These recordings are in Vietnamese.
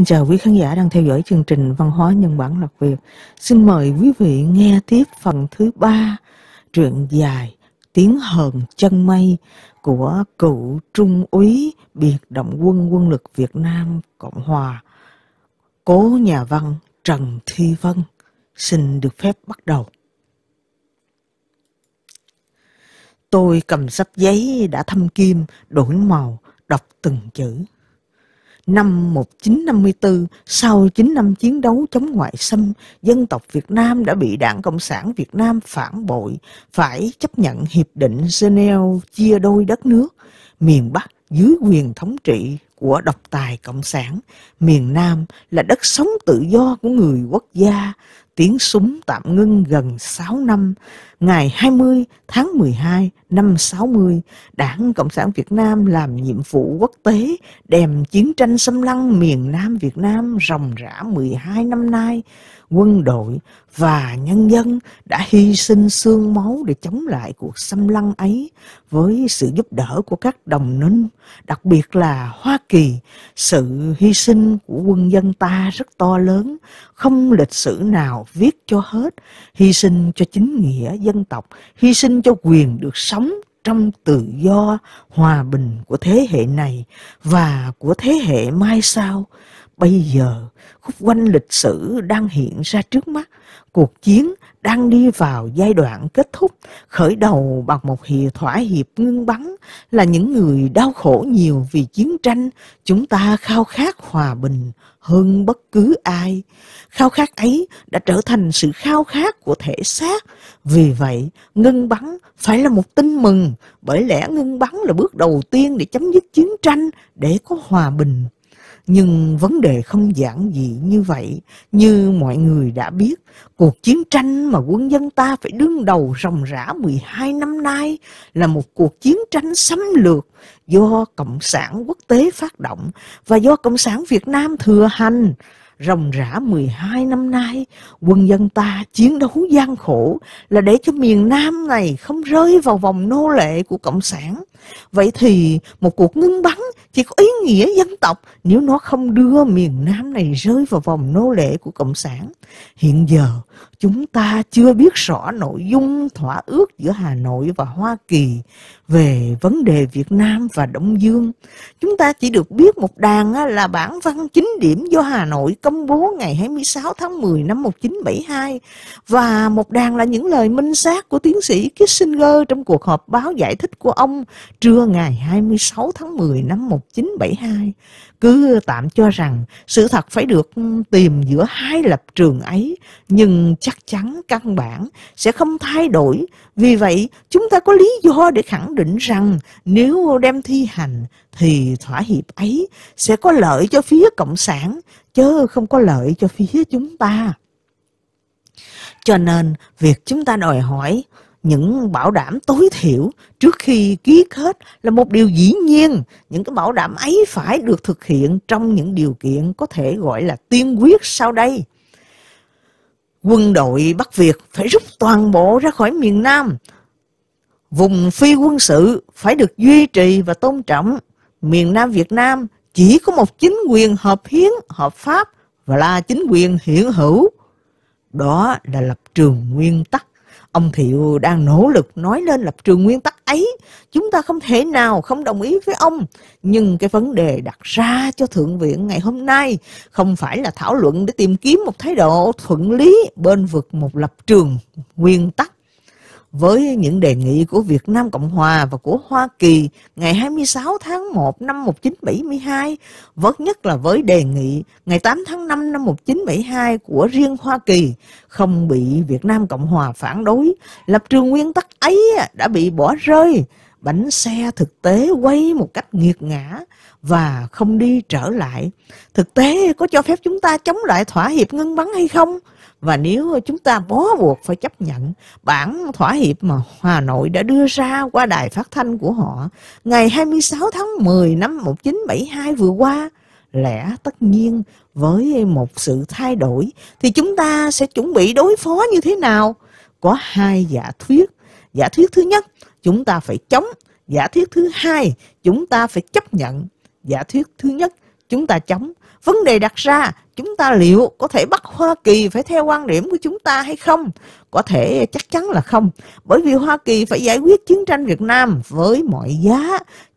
Xin chào quý khán giả đang theo dõi chương trình Văn hóa Nhân bản Lạc Việt. Xin mời quý vị nghe tiếp phần thứ ba truyện dài Tiếng Hờn Chân Mây của cựu Trung úy biệt động quân quân lực Việt Nam Cộng Hòa, cố nhà văn Trần Thi Vân. Xin được phép bắt đầu. Tôi cầm sách giấy đã thâm kim, đổi màu, đọc từng chữ. Năm 1954, sau 9 năm chiến đấu chống ngoại xâm, dân tộc Việt Nam đã bị Đảng Cộng sản Việt Nam phản bội, phải chấp nhận Hiệp định Geneva chia đôi đất nước, miền Bắc dưới quyền thống trị của độc tài Cộng sản, miền Nam là đất sống tự do của người quốc gia, tiếng súng tạm ngưng gần 6 năm, ngày 20 tháng 12 năm 60, Đảng Cộng sản Việt Nam làm nhiệm vụ quốc tế đem chiến tranh xâm lăng miền Nam Việt Nam ròng rã 12 năm nay. Quân đội và nhân dân đã hy sinh xương máu để chống lại cuộc xâm lăng ấy với sự giúp đỡ của các đồng minh, đặc biệt là Hoa Kỳ. Sự hy sinh của quân dân ta rất to lớn, không lịch sử nào viết cho hết, hy sinh cho chính nghĩa dân dân tộc, hy sinh cho quyền được sống trong tự do, hòa bình của thế hệ này và của thế hệ mai sau. Bây giờ, khúc quanh lịch sử đang hiện ra trước mắt cuộc chiến đang đi vào giai đoạn kết thúc, khởi đầu bằng một hiệp thỏa hiệp ngưng bắn là những người đau khổ nhiều vì chiến tranh, chúng ta khao khát hòa bình hơn bất cứ ai. Khao khát ấy đã trở thành sự khao khát của thể xác. Vì vậy, ngưng bắn phải là một tin mừng, bởi lẽ ngưng bắn là bước đầu tiên để chấm dứt chiến tranh, để có hòa bình nhưng vấn đề không giản dị như vậy, như mọi người đã biết, cuộc chiến tranh mà quân dân ta phải đương đầu ròng rã 12 năm nay là một cuộc chiến tranh xâm lược do Cộng sản quốc tế phát động và do Cộng sản Việt Nam thừa hành. Ròng rã 12 năm nay, quân dân ta chiến đấu gian khổ là để cho miền Nam này không rơi vào vòng nô lệ của Cộng sản. Vậy thì một cuộc ngưng bắn chỉ có ý nghĩa dân tộc nếu nó không đưa miền Nam này rơi vào vòng nô lệ của Cộng sản. Hiện giờ chúng ta chưa biết rõ nội dung thỏa ước giữa Hà Nội và Hoa Kỳ về vấn đề Việt Nam và Đông Dương. Chúng ta chỉ được biết một đàn là bản văn chính điểm do Hà Nội công bố ngày 26 tháng 10 năm 1972 và một đàn là những lời minh xác của tiến sĩ Kissinger trong cuộc họp báo giải thích của ông trưa ngày 26 tháng 10 năm 1972 cứ tạm cho rằng sự thật phải được tìm giữa hai lập trường ấy nhưng chắc chắn căn bản sẽ không thay đổi vì vậy chúng ta có lý do để khẳng định rằng nếu đem thi hành thì thỏa hiệp ấy sẽ có lợi cho phía cộng sản chứ không có lợi cho phía chúng ta cho nên việc chúng ta đòi hỏi những bảo đảm tối thiểu trước khi ký kết là một điều dĩ nhiên những cái bảo đảm ấy phải được thực hiện trong những điều kiện có thể gọi là tiên quyết sau đây quân đội bắc việt phải rút toàn bộ ra khỏi miền nam vùng phi quân sự phải được duy trì và tôn trọng miền nam việt nam chỉ có một chính quyền hợp hiến hợp pháp và là chính quyền hiện hữu đó là lập trường nguyên tắc Ông Thiệu đang nỗ lực nói lên lập trường nguyên tắc ấy. Chúng ta không thể nào không đồng ý với ông. Nhưng cái vấn đề đặt ra cho Thượng viện ngày hôm nay không phải là thảo luận để tìm kiếm một thái độ thuận lý bên vực một lập trường nguyên tắc với những đề nghị của Việt Nam Cộng Hòa và của Hoa Kỳ ngày 26 tháng 1 năm 1972, vất nhất là với đề nghị ngày 8 tháng 5 năm 1972 của riêng Hoa Kỳ không bị Việt Nam Cộng Hòa phản đối. Lập trường nguyên tắc ấy đã bị bỏ rơi, bánh xe thực tế quay một cách nghiệt ngã và không đi trở lại. Thực tế có cho phép chúng ta chống lại thỏa hiệp ngưng bắn hay không? Và nếu chúng ta bó buộc phải chấp nhận bản thỏa hiệp mà Hà Nội đã đưa ra qua đài phát thanh của họ ngày 26 tháng 10 năm 1972 vừa qua, lẽ tất nhiên với một sự thay đổi thì chúng ta sẽ chuẩn bị đối phó như thế nào? Có hai giả thuyết. Giả thuyết thứ nhất, chúng ta phải chống. Giả thuyết thứ hai, chúng ta phải chấp nhận. Giả thuyết thứ nhất, chúng ta chống Vấn đề đặt ra, chúng ta liệu có thể bắt Hoa Kỳ phải theo quan điểm của chúng ta hay không? Có thể chắc chắn là không, bởi vì Hoa Kỳ phải giải quyết chiến tranh Việt Nam với mọi giá.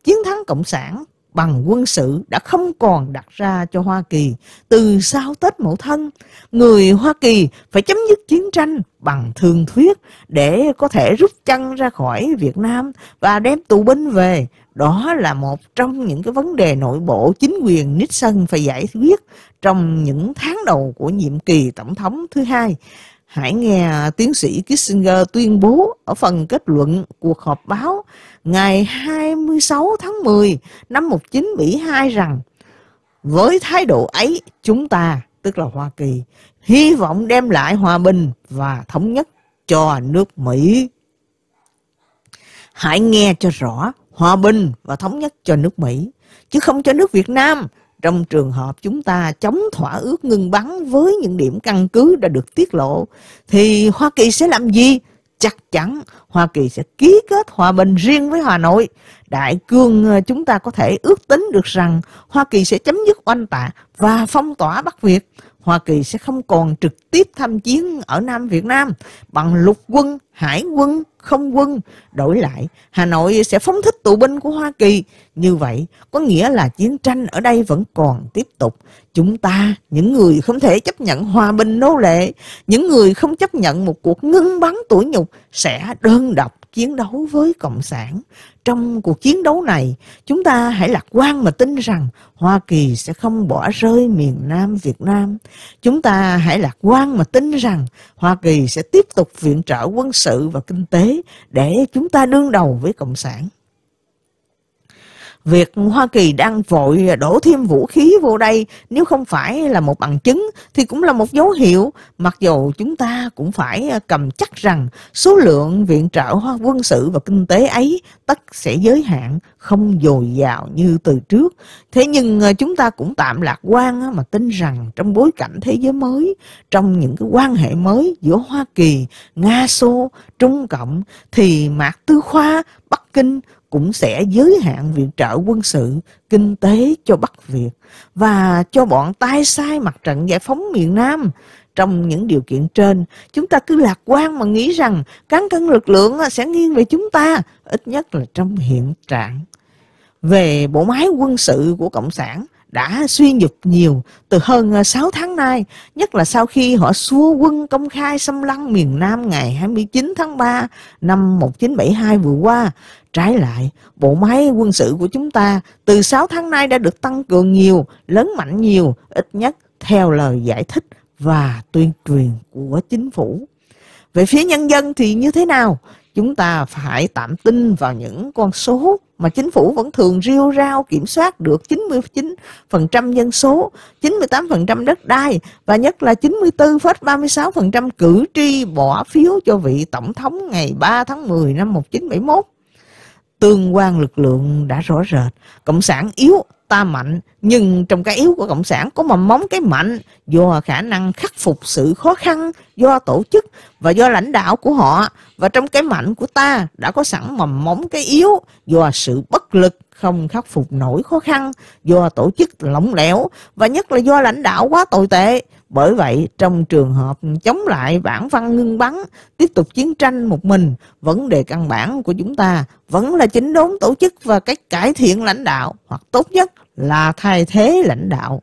Chiến thắng Cộng sản bằng quân sự đã không còn đặt ra cho Hoa Kỳ từ sau Tết Mậu Thân. Người Hoa Kỳ phải chấm dứt chiến tranh bằng thường thuyết để có thể rút chân ra khỏi Việt Nam và đem tù binh về đó là một trong những cái vấn đề nội bộ chính quyền Nixon phải giải quyết trong những tháng đầu của nhiệm kỳ tổng thống thứ hai. Hãy nghe tiến sĩ Kissinger tuyên bố ở phần kết luận cuộc họp báo ngày 26 tháng 10 năm 1972 rằng với thái độ ấy chúng ta, tức là Hoa Kỳ, hy vọng đem lại hòa bình và thống nhất cho nước Mỹ. Hãy nghe cho rõ hòa bình và thống nhất cho nước Mỹ, chứ không cho nước Việt Nam trong trường hợp chúng ta chống thỏa ước ngừng bắn với những điểm căn cứ đã được tiết lộ, thì Hoa Kỳ sẽ làm gì? Chắc chắn Hoa Kỳ sẽ ký kết hòa bình riêng với Hà Nội. Đại cương ờ, chúng ta có thể ước tính được rằng Hoa Kỳ sẽ chấm dứt oanh tạc và phong tỏa Bắc Việt. Hoa Kỳ sẽ không còn trực tiếp tham chiến ở Nam Việt Nam bằng lục quân, hải quân, không quân. Đổi lại, Hà Nội sẽ phóng thích tù binh của Hoa Kỳ. Như vậy, có nghĩa là chiến tranh ở đây vẫn còn tiếp tục. Chúng ta, những người không thể chấp nhận hòa bình nô lệ, những người không chấp nhận một cuộc ngưng bắn tuổi nhục sẽ đơn độc chiến đấu với cộng sản trong cuộc chiến đấu này chúng ta hãy lạc quan mà tin rằng hoa kỳ sẽ không bỏ rơi miền nam việt nam chúng ta hãy lạc quan mà tin rằng hoa kỳ sẽ tiếp tục viện trợ quân sự và kinh tế để chúng ta đương đầu với cộng sản việc Hoa Kỳ đang vội đổ thêm vũ khí vô đây nếu không phải là một bằng chứng thì cũng là một dấu hiệu mặc dù chúng ta cũng phải à, cầm chắc rằng số lượng viện trợ quân sự và kinh tế ấy tất sẽ giới hạn không dồi dào như từ trước thế nhưng à, chúng ta cũng tạm lạc quan mà tin rằng trong bối cảnh thế giới mới trong những cái quan hệ mới giữa Hoa Kỳ, Nga Xô, Trung Cộng thì Mạc Tư Khoa, Bắc Kinh cũng sẽ giới hạn viện trợ quân sự, kinh tế cho Bắc Việt và cho bọn tay sai mặt trận giải phóng miền Nam. Trong những điều kiện trên, chúng ta cứ lạc quan mà nghĩ rằng cán cân lực lượng sẽ nghiêng về chúng ta, ít nhất là trong hiện trạng. Về bộ máy quân sự của Cộng sản, đã suy nhục nhiều từ hơn 6 à, tháng nay, nhất là sau khi họ xua quân công khai xâm lăng miền Nam ngày 29 tháng 3 năm 1972 vừa qua. Trái lại, bộ máy quân sự của chúng ta từ 6 tháng nay đã được tăng cường nhiều, lớn mạnh nhiều, ít nhất theo lời giải thích và tuyên truyền của chính phủ. Về phía nhân dân thì như thế nào? chúng ta phải tạm tin vào những con số mà chính phủ vẫn thường riêu rao kiểm soát được 99% dân số, 98% đất đai và nhất là 94,36% cử tri bỏ phiếu cho vị tổng thống ngày 3 tháng 10 năm 1971. Tương quan lực lượng đã rõ rệt, Cộng sản yếu ta mạnh nhưng trong cái yếu của cộng sản có mầm móng cái mạnh do khả năng khắc phục sự khó khăn do tổ chức và do lãnh đạo của họ và trong cái mạnh của ta đã có sẵn mầm móng cái yếu do sự bất lực không khắc phục nổi khó khăn do tổ chức lỏng lẻo và nhất là do lãnh đạo quá tồi tệ bởi vậy, trong trường hợp chống lại bản văn ngưng bắn, tiếp tục chiến tranh một mình, vấn đề căn bản của chúng ta vẫn là chính đốn tổ chức và cách cải thiện lãnh đạo, hoặc tốt nhất là thay thế lãnh đạo.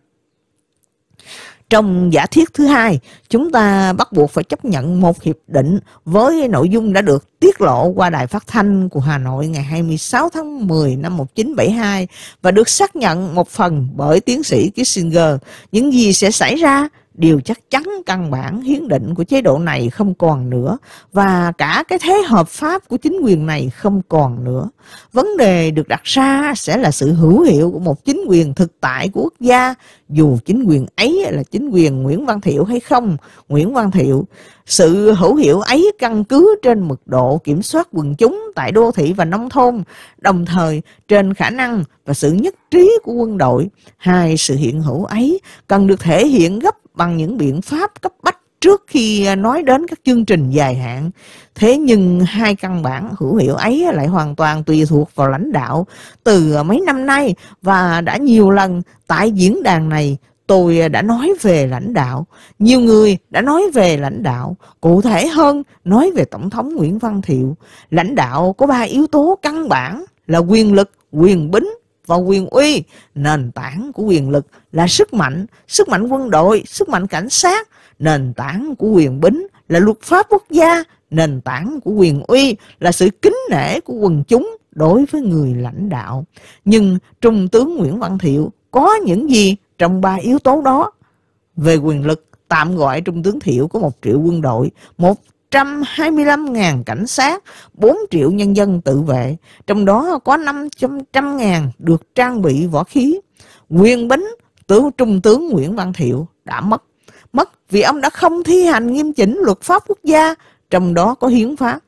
Trong giả thiết thứ hai, chúng ta bắt buộc phải chấp nhận một hiệp định với nội dung đã được tiết lộ qua đài phát thanh của Hà Nội ngày 26 tháng 10 năm 1972 và được xác nhận một phần bởi tiến sĩ Kissinger. Những gì sẽ xảy ra điều chắc chắn căn bản hiến định của chế độ này không còn nữa và cả cái thế hợp pháp của chính quyền này không còn nữa. Vấn đề được đặt ra sẽ là sự hữu hiệu của một chính quyền thực tại của quốc gia dù chính quyền ấy là chính quyền Nguyễn Văn Thiệu hay không, Nguyễn Văn Thiệu. Sự hữu hiệu ấy căn cứ trên mực độ kiểm soát quần chúng tại đô thị và nông thôn, đồng thời trên khả năng và sự nhất trí của quân đội. Hai sự hiện hữu ấy cần được thể hiện gấp bằng những biện pháp cấp bách trước khi à, nói đến các chương trình dài hạn. Thế nhưng hai căn bản hữu hiệu ấy lại hoàn toàn tùy thuộc vào lãnh đạo từ mấy năm nay và đã nhiều lần tại diễn đàn này tôi đã nói về lãnh đạo, nhiều người đã nói về lãnh đạo, cụ thể hơn nói về Tổng thống Nguyễn Văn Thiệu. Lãnh đạo có ba yếu tố căn bản là quyền lực, quyền bính và quyền uy nền tảng của quyền lực là sức mạnh sức mạnh quân đội sức mạnh cảnh sát nền tảng của quyền bính là luật pháp quốc gia nền tảng của quyền uy là sự kính nể của quần chúng đối với người lãnh đạo nhưng trung tướng nguyễn văn thiệu có những gì trong ba yếu tố đó về quyền lực tạm gọi trung tướng thiệu có một triệu quân đội một 125.000 cảnh sát, 4 triệu nhân dân tự vệ, trong đó có 500.000 được trang bị võ khí. Quyền Bính, tướng Trung tướng Nguyễn Văn Thiệu đã mất. Mất vì ông đã không thi hành nghiêm chỉnh luật pháp quốc gia, trong đó có hiến pháp.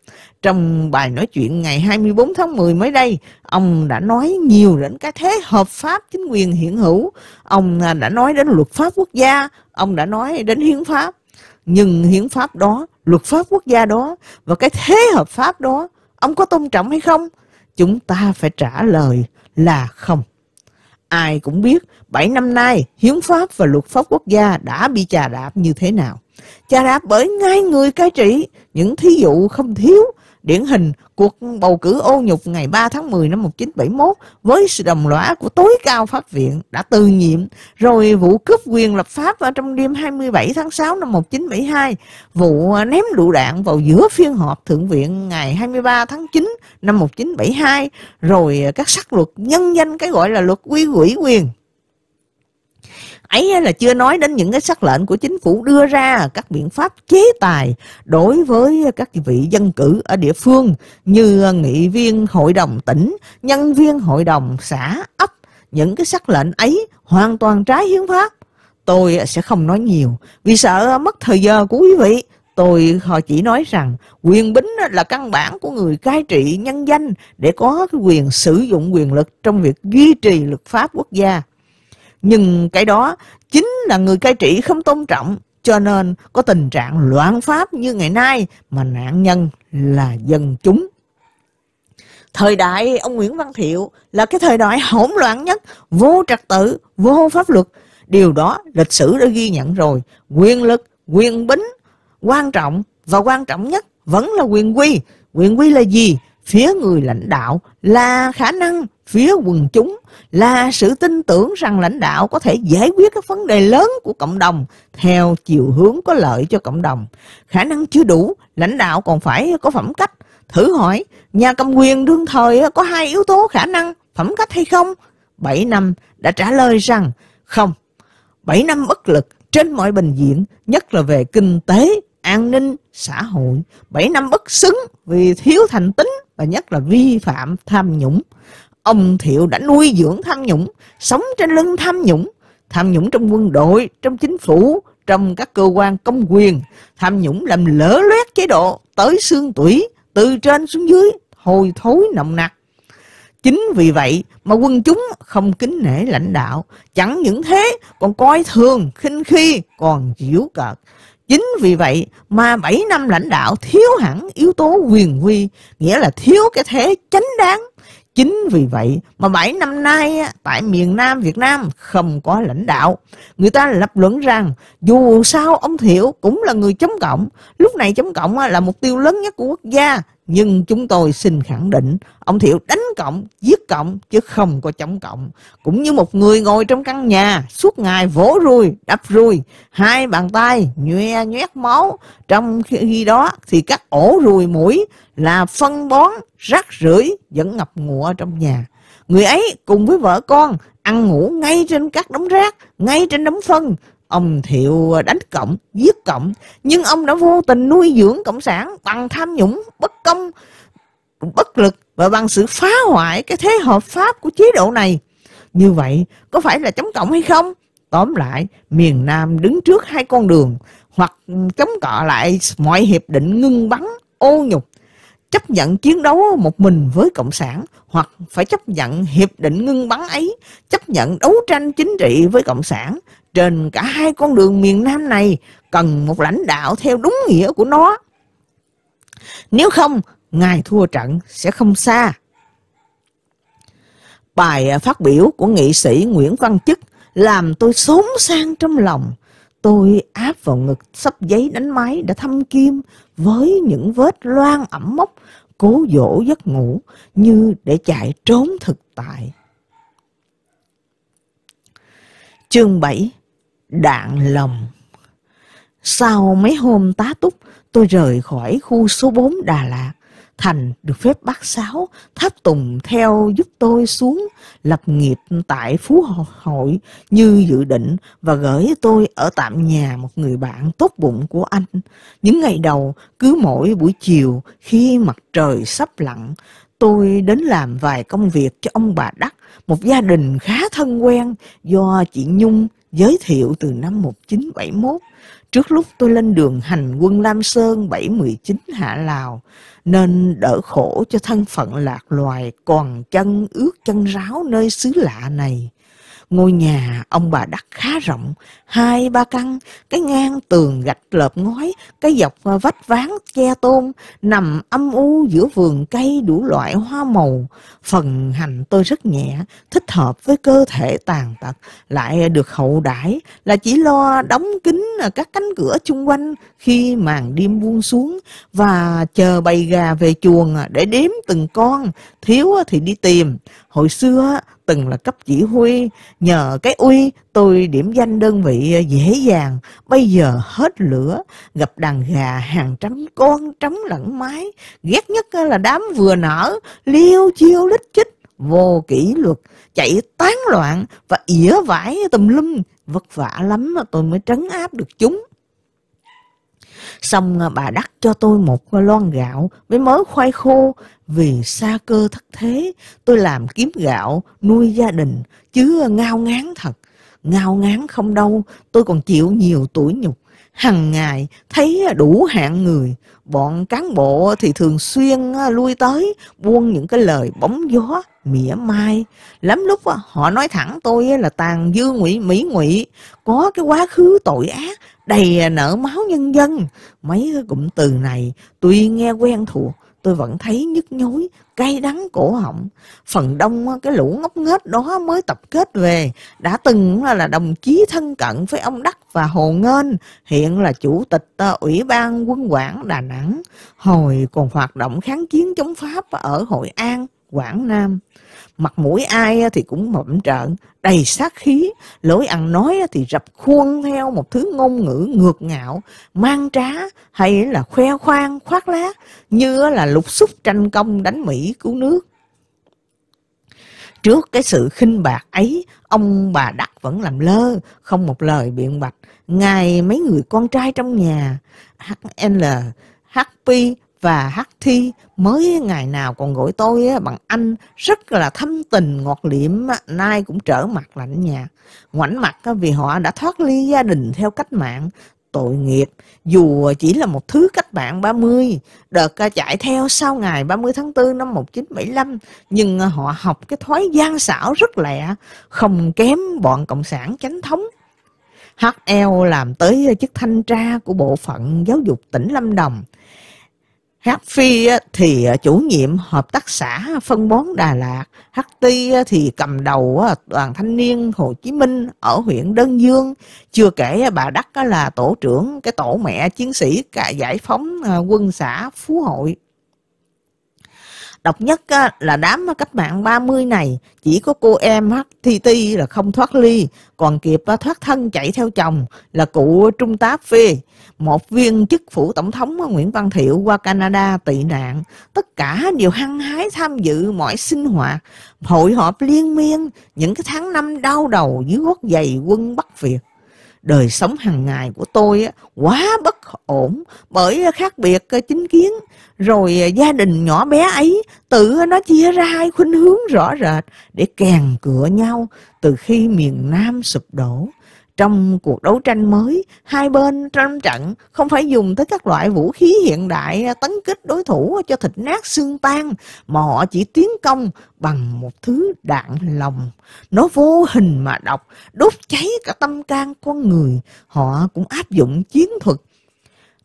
Trong bài nói chuyện ngày 24 tháng 10 mới đây, ông đã nói nhiều đến cái thế hợp pháp chính quyền hiện hữu. Ông đã nói đến luật pháp quốc gia, ông đã nói đến hiến pháp nhưng hiến pháp đó luật pháp quốc gia đó và cái thế hợp pháp đó ông có tôn trọng hay không chúng ta phải trả lời là không ai cũng biết 7 năm nay hiến pháp và luật pháp quốc gia đã bị chà đạp như thế nào chà đạp bởi ngay người cai trị những thí dụ không thiếu điển hình cuộc bầu cử ô nhục ngày 3 tháng 10 năm 1971 với sự đồng lõa của tối cao pháp viện đã từ nhiệm, rồi vụ cướp quyền lập pháp ở trong đêm 27 tháng 6 năm 1972, vụ à, ném lựu đạn vào giữa phiên họp thượng viện ngày 23 tháng 9 năm 1972, rồi à, các sắc luật nhân danh cái gọi là luật quy ủy quyền ấy là chưa nói đến những cái sắc lệnh của chính phủ đưa ra các biện pháp chế tài đối với các vị dân cử ở địa phương như nghị viên hội đồng tỉnh, nhân viên hội đồng xã, ấp. Những cái sắc lệnh ấy hoàn toàn trái hiến pháp. Tôi sẽ không nói nhiều vì sợ mất thời giờ của quý vị. Tôi họ chỉ nói rằng quyền bính là căn bản của người cai trị nhân danh để có cái quyền sử dụng quyền lực trong việc duy trì luật pháp quốc gia. Nhưng cái đó chính là người cai trị không tôn trọng, cho nên có tình trạng loạn pháp như ngày nay mà nạn nhân là dân chúng. Thời đại ông Nguyễn Văn Thiệu là cái thời đại hỗn loạn nhất, vô trật tự, vô pháp luật. Điều đó lịch sử đã ghi nhận rồi, quyền lực, quyền bính, quan trọng và quan trọng nhất vẫn là quyền quy. Quyền quy là gì? Phía người lãnh đạo là khả năng phía quần chúng là sự tin tưởng rằng lãnh đạo có thể giải quyết các vấn đề lớn của cộng đồng theo chiều hướng có lợi cho cộng đồng. Khả năng chưa đủ, lãnh đạo còn phải có phẩm cách. Thử hỏi, nhà cầm quyền đương thời có hai yếu tố khả năng, phẩm cách hay không? 7 năm đã trả lời rằng không. 7 năm bất lực trên mọi bình diện, nhất là về kinh tế, an ninh, xã hội. 7 năm bất xứng vì thiếu thành tính và nhất là vi phạm tham nhũng. Ông Thiệu đã nuôi dưỡng tham nhũng, sống trên lưng tham nhũng, tham nhũng trong quân đội, trong chính phủ, trong các cơ quan công quyền, tham nhũng làm lỡ loét chế độ tới xương tủy, từ trên xuống dưới, hôi thối nồng nặc. Chính vì vậy mà quân chúng không kính nể lãnh đạo, chẳng những thế còn coi thường, khinh khi, còn giễu cợt. Chính vì vậy mà bảy năm lãnh đạo thiếu hẳn yếu tố quyền uy, nghĩa là thiếu cái thế chánh đáng Chính vì vậy mà 7 năm nay tại miền Nam Việt Nam không có lãnh đạo. Người ta lập luận rằng dù sao ông Thiệu cũng là người chống cộng. Lúc này chống cộng là mục tiêu lớn nhất của quốc gia nhưng chúng tôi xin khẳng định ông Thiệu đánh cộng, giết cộng chứ không có chống cộng. Cũng như một người ngồi trong căn nhà suốt ngày vỗ ruồi đập ruồi hai bàn tay nhoe nhoét máu. Trong khi đó thì các ổ ruồi mũi là phân bón, rác rưởi vẫn ngập ngụa trong nhà. Người ấy cùng với vợ con ăn ngủ ngay trên các đống rác, ngay trên đống phân, ông thiệu đánh cộng giết cộng nhưng ông đã vô tình nuôi dưỡng cộng sản bằng tham nhũng bất công bất lực và bằng sự phá hoại cái thế hợp pháp của chế độ này như vậy có phải là chống cộng hay không tóm lại miền nam đứng trước hai con đường hoặc chống cọ lại mọi hiệp định ngưng bắn ô nhục chấp nhận chiến đấu một mình với cộng sản hoặc phải chấp nhận hiệp định ngưng bắn ấy chấp nhận đấu tranh chính trị với cộng sản trên cả hai con đường miền Nam này cần một lãnh đạo theo đúng nghĩa của nó. Nếu không, ngài thua trận sẽ không xa. Bài phát biểu của nghị sĩ Nguyễn Văn Chức làm tôi xốn sang trong lòng. Tôi áp vào ngực sắp giấy đánh máy đã thâm kim với những vết loang ẩm mốc cố dỗ giấc ngủ như để chạy trốn thực tại. Chương 7 đạn lòng. Sau mấy hôm tá túc, tôi rời khỏi khu số 4 Đà Lạt. Thành được phép bác sáo, tháp tùng theo giúp tôi xuống lập nghiệp tại Phú Hội như dự định và gửi tôi ở tạm nhà một người bạn tốt bụng của anh. Những ngày đầu, cứ mỗi buổi chiều khi mặt trời sắp lặn, tôi đến làm vài công việc cho ông bà Đắc, một gia đình khá thân quen do chị Nhung giới thiệu từ năm 1971 trước lúc tôi lên đường hành quân Lam Sơn 719 Hạ Lào nên đỡ khổ cho thân phận lạc loài còn chân ướt chân ráo nơi xứ lạ này. Ngôi nhà ông bà đặt khá rộng, hai ba căn, cái ngang tường gạch lợp ngói, cái dọc vách ván che tôn, nằm âm u giữa vườn cây đủ loại hoa màu. Phần hành tôi rất nhẹ, thích hợp với cơ thể tàn tật, lại được hậu đãi là chỉ lo đóng kín các cánh cửa chung quanh khi màn đêm buông xuống và chờ bầy gà về chuồng để đếm từng con, thiếu thì đi tìm hồi xưa từng là cấp chỉ huy nhờ cái uy tôi điểm danh đơn vị ờ, dễ dàng bây giờ hết lửa gặp đàn gà hàng trăm con trống lẫn mái ghét nhất là đám vừa nở liêu chiêu lít chích vô kỷ luật chạy tán loạn và ỉa vải tùm lum vất vả lắm mà tôi mới trấn áp được chúng Xong à, bà đắt cho tôi một lon gạo với mớ khoai khô vì xa cơ thất thế. Tôi làm kiếm gạo nuôi gia đình chứ à, ngao ngán thật. Ngao ngán không đâu, tôi còn chịu nhiều tuổi nhục. Hằng ngày thấy à, đủ hạng người, bọn cán bộ thì thường xuyên lui tới buông những cái lời bóng gió mỉa mai lắm lúc họ nói thẳng tôi là tàn dư ngụy mỹ ngụy có cái quá khứ tội ác đầy nở máu nhân dân mấy cái cụm từ này tuy nghe quen thuộc tôi vẫn thấy nhức nhối cay đắng cổ họng phần đông cái lũ ngốc nghếch đó mới tập kết về đã từng là đồng chí thân cận với ông đắc và hồ ngên hiện là chủ tịch ờ, ủy ban quân quản đà nẵng hồi còn hoạt động kháng chiến chống pháp ở hội an quảng nam mặt mũi ai thì cũng mậm trợn đầy sát khí lối ăn nói thì rập khuôn theo một thứ ngôn ngữ ngược ngạo mang trá hay là khoe khoang khoác lá như là lục xúc tranh công đánh mỹ cứu nước Trước cái sự khinh bạc ấy, ông bà Đắc vẫn làm lơ, không một lời biện bạch. Ngài mấy người con trai trong nhà, HL, HP và hắc thi mới ngày nào còn gọi tôi bằng anh rất là thâm tình ngọt liệm nay cũng trở mặt lạnh nhạt ngoảnh mặt vì họ đã thoát ly gia đình theo cách mạng tội nghiệp dù chỉ là một thứ cách bạn 30 đợt à, chạy theo sau ngày 30 tháng 4 năm 1975 nhưng à, họ học cái thói gian xảo rất lẹ không kém bọn cộng sản chánh thống HL làm tới à, chức thanh tra của bộ phận giáo dục tỉnh Lâm Đồng Hát Phi thì à, chủ nhiệm hợp tác xã phân bón Đà Lạt, Hát Ti thì cầm đầu đoàn thanh niên Hồ Chí Minh ở huyện Đơn Dương, chưa kể bà Đắc là tổ trưởng cái tổ mẹ chiến sĩ cả giải phóng à, quân xã Phú Hội độc nhất á, là đám cách mạng 30 này chỉ có cô em thi HTT là không thoát ly còn kịp á, à, thoát thân chạy theo chồng là cụ trung tá phê một viên chức phủ tổng thống à, Nguyễn Văn Thiệu qua Canada tị nạn tất cả đều hăng hái tham dự mọi sinh hoạt hội họp liên miên những cái tháng năm đau đầu dưới gót giày quân Bắc Việt đời sống hàng ngày của tôi quá bất ổn bởi khác biệt ờ, chính kiến rồi ờ, gia đình nhỏ bé ấy tự ờ, nó chia ra hai khuynh hướng rõ rệt để kèn cửa nhau từ khi miền Nam sụp đổ trong cuộc đấu tranh mới, hai bên tranh trận không phải dùng tới các loại vũ khí hiện đại tấn kích đối thủ cho thịt nát xương tan, mà họ chỉ tiến công bằng một thứ đạn lòng. Nó vô hình mà độc, đốt cháy cả tâm can con người. Họ cũng áp dụng chiến thuật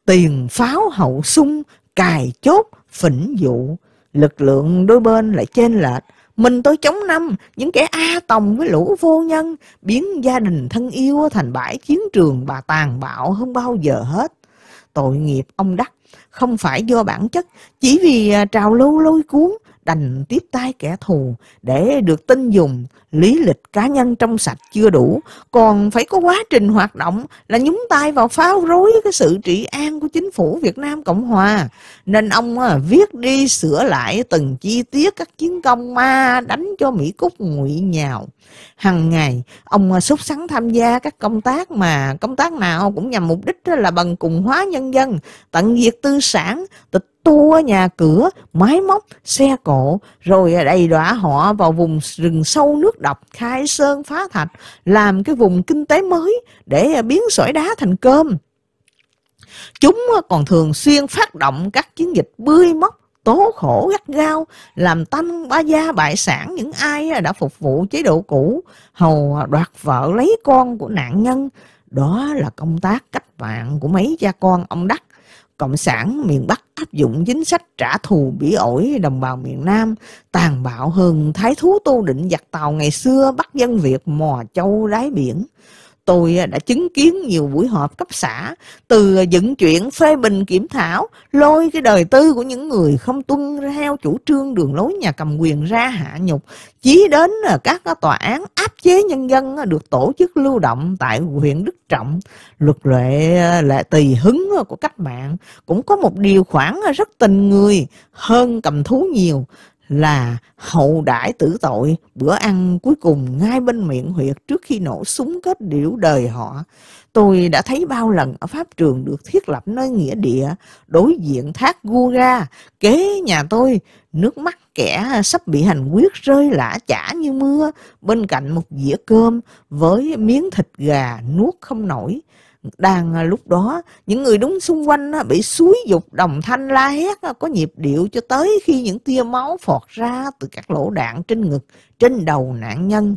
tiền pháo hậu sung, cài chốt, phỉnh dụ. Lực lượng đôi bên lại chênh lệch, mình tôi chống năm, những kẻ A tòng với lũ vô nhân, biến gia đình thân yêu thành bãi chiến trường bà tàn bạo hơn bao giờ hết. Tội nghiệp ông Đắc, không phải do bản chất, chỉ vì à, trào lưu lôi cuốn, đành tiếp tay kẻ thù để được tin dùng lý lịch cá nhân trong sạch chưa đủ còn phải có quá trình hoạt động là nhúng tay vào phá rối cái sự trị an của chính phủ Việt Nam Cộng Hòa nên ông à, viết đi sửa lại từng chi tiết các chiến công ma đánh cho Mỹ Cúc ngụy nhào hàng ngày ông à, sốt sắng tham gia các công tác mà công tác nào cũng nhằm mục đích là bằng cùng hóa nhân dân tận diệt tư sản tịch tua nhà cửa, máy móc, xe cộ, rồi đầy đọa họ vào vùng rừng sâu nước độc, khai sơn phá thạch, làm cái vùng kinh tế mới để biến sỏi đá thành cơm. Chúng còn thường xuyên phát động các chiến dịch bươi móc, tố khổ gắt gao, làm tanh ba gia bại sản những ai đã phục vụ chế độ cũ, hầu đoạt vợ lấy con của nạn nhân. Đó là công tác cách mạng của mấy cha con ông Đắc Cộng sản miền Bắc áp dụng chính sách trả thù bỉ ổi đồng bào miền Nam, tàn bạo hơn thái thú tu định giặc tàu ngày xưa bắt dân Việt mò châu đáy biển. Tôi đã chứng kiến nhiều buổi họp cấp xã, từ à, dựng chuyện phê bình kiểm thảo, lôi cái đời tư của những người không tuân theo chủ trương đường lối nhà cầm quyền ra hạ nhục, chí đến à, các tòa án áp chế nhân dân được tổ chức lưu động tại huyện Đức Trọng. Luật lệ à, lệ tỳ hứng của cách mạng cũng có một điều khoản rất tình người hơn cầm thú nhiều là hậu đãi tử tội bữa ăn cuối cùng ngay bên miệng huyệt trước khi nổ súng kết điểu đời họ. Tôi đã thấy bao lần ở pháp trường được thiết lập nơi nghĩa địa, đối diện thác Gura, kế nhà tôi, nước mắt kẻ sắp bị hành quyết rơi lã chả như mưa, bên cạnh một dĩa cơm với miếng thịt gà nuốt không nổi đàn lúc đó những người đứng xung quanh bị xúi dục đồng thanh la hét có nhịp điệu cho tới khi những tia máu phọt ra từ các lỗ đạn trên ngực trên đầu nạn nhân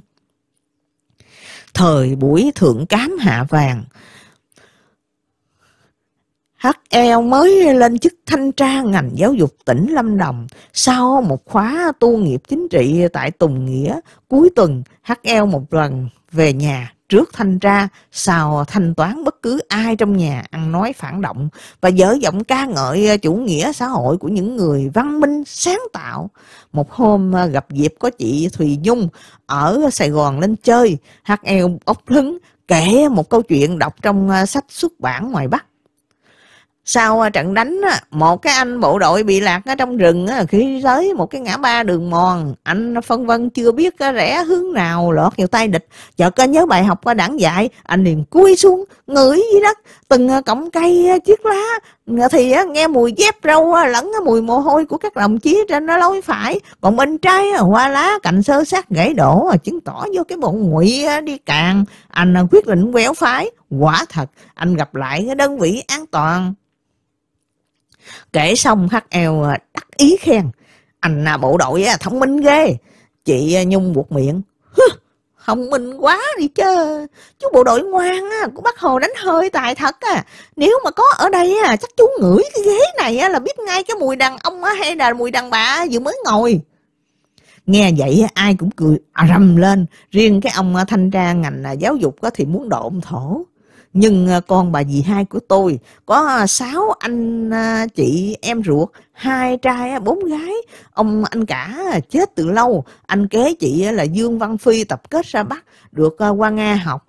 thời buổi thượng cám hạ vàng HL mới lên chức thanh tra ngành giáo dục tỉnh Lâm Đồng sau một khóa tu nghiệp chính trị tại Tùng Nghĩa cuối tuần HL một lần về nhà trước thanh tra xào thanh toán bất cứ ai trong nhà ăn nói phản động và dở giọng ca ngợi ờ, chủ nghĩa xã hội của những người văn minh sáng tạo một hôm ờ, gặp dịp có chị thùy nhung ở sài gòn lên chơi hát eo ốc lứng kể một câu chuyện đọc trong ờ, sách xuất bản ngoài bắc sau à, trận đánh một cái anh bộ đội bị lạc ở trong rừng khi tới một cái ngã ba đường mòn anh phân vân chưa biết rẽ hướng nào lọt vào tay địch chợt à, nhớ bài học qua đảng dạy anh liền cúi xuống ngửi dưới đất từng à, cọng cây chiếc lá thì nghe mùi dép râu lẫn mùi mồ hôi của các đồng chí trên nó lối phải còn bên trái hoa lá cạnh sơ sát gãy đổ chứng tỏ vô cái bộ ngụy đi càng anh quyết định quéo phái quả thật anh gặp lại cái đơn vị an toàn kể xong eo đắc ý khen anh bộ đội thông minh ghê chị à, nhung buộc miệng thông minh quá đi chứ chú bộ đội ngoan á của bác hồ đánh hơi tài thật à nếu mà có ở đây á chắc chú ngửi cái ghế này á là biết ngay cái mùi đàn ông á hay là mùi đàn bà vừa mới ngồi nghe vậy ai cũng cười à, rầm lên riêng cái ông à, thanh tra ngành giáo dục thì muốn độn thổ nhưng ờ, con bà dì hai của tôi có ờ, sáu anh ờ, chị em ruột hai trai bốn gái ông anh cả chết từ lâu anh kế chị là dương văn phi tập kết ra bắc được qua nga học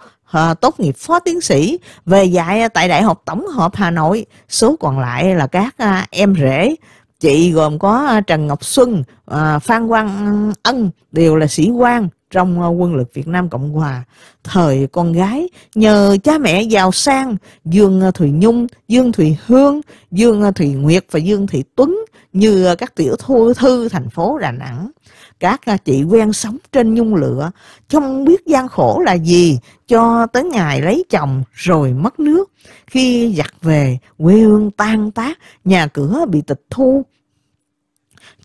tốt nghiệp phó tiến sĩ về dạy tại đại học tổng hợp hà nội số còn lại là các em rể chị gồm có trần ngọc xuân phan quang ân đều là sĩ quan trong ờ, quân lực Việt Nam Cộng Hòa thời con gái nhờ cha mẹ giàu sang Dương Thùy Nhung, Dương Thùy Hương, Dương Thùy Nguyệt và Dương Thị Tuấn như các tiểu thư thư thành phố Đà Nẵng. Các ờ, chị quen sống trên nhung lửa trong biết gian khổ là gì cho tới ngày lấy chồng rồi mất nước. Khi giặt về, quê hương tan tác, nhà cửa bị tịch thu,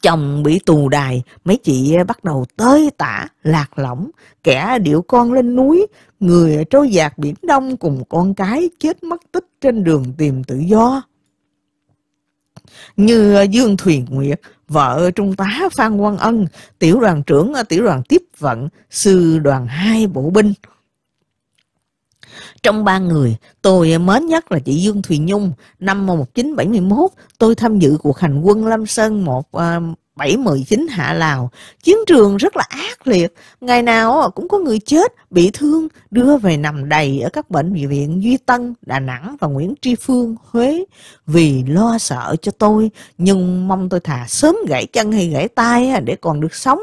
chồng bị tù đài, mấy chị ờ, bắt đầu tới tả, lạc lõng, kẻ điệu con lên núi, người trôi giạt biển đông cùng con cái chết mất tích trên đường tìm tự do. Như ờ, Dương Thuyền Nguyệt, vợ Trung tá Phan Quang Ân, tiểu đoàn trưởng ờ, tiểu đoàn tiếp vận, sư đoàn hai bộ binh, trong ba người, tôi mến nhất là chị Dương Thùy Nhung. Năm 1971, tôi tham dự cuộc hành quân Lâm Sơn 1 à, Hạ Lào. Chiến trường rất là ác liệt, ngày nào cũng có người chết, bị thương, đưa về nằm đầy ở các bệnh viện Duy Tân, Đà Nẵng và Nguyễn Tri Phương, Huế. Vì lo sợ cho tôi, nhưng mong tôi thà sớm gãy chân hay gãy tay để còn được sống.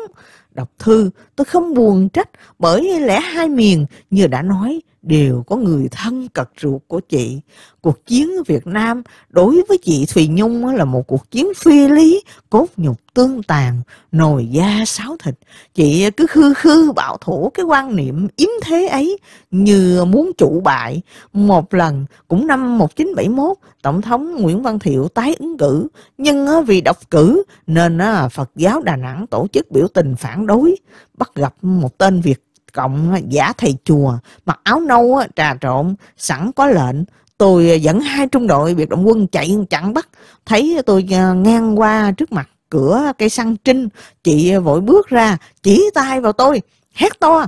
Đọc thư, tôi không buồn trách bởi lẽ hai miền như đã nói, đều có người thân cật ruột của chị. Cuộc chiến ở Việt Nam đối với chị Thùy Nhung là một cuộc chiến phi lý, cốt nhục tương tàn, nồi da sáo thịt. Chị cứ khư khư bảo thủ cái quan niệm yếm thế ấy như muốn chủ bại. Một lần, cũng năm 1971, Tổng thống Nguyễn Văn Thiệu tái ứng cử, nhưng vì độc cử nên Phật giáo Đà Nẵng tổ chức biểu tình phản đối, bắt gặp một tên Việt cộng giả thầy chùa mặc áo nâu trà trộn sẵn có lệnh tôi à, dẫn hai trung đội biệt động quân chạy chặn bắt thấy tôi à, ngang qua trước mặt cửa cây xăng trinh chị vội bước ra chỉ tay vào tôi hét to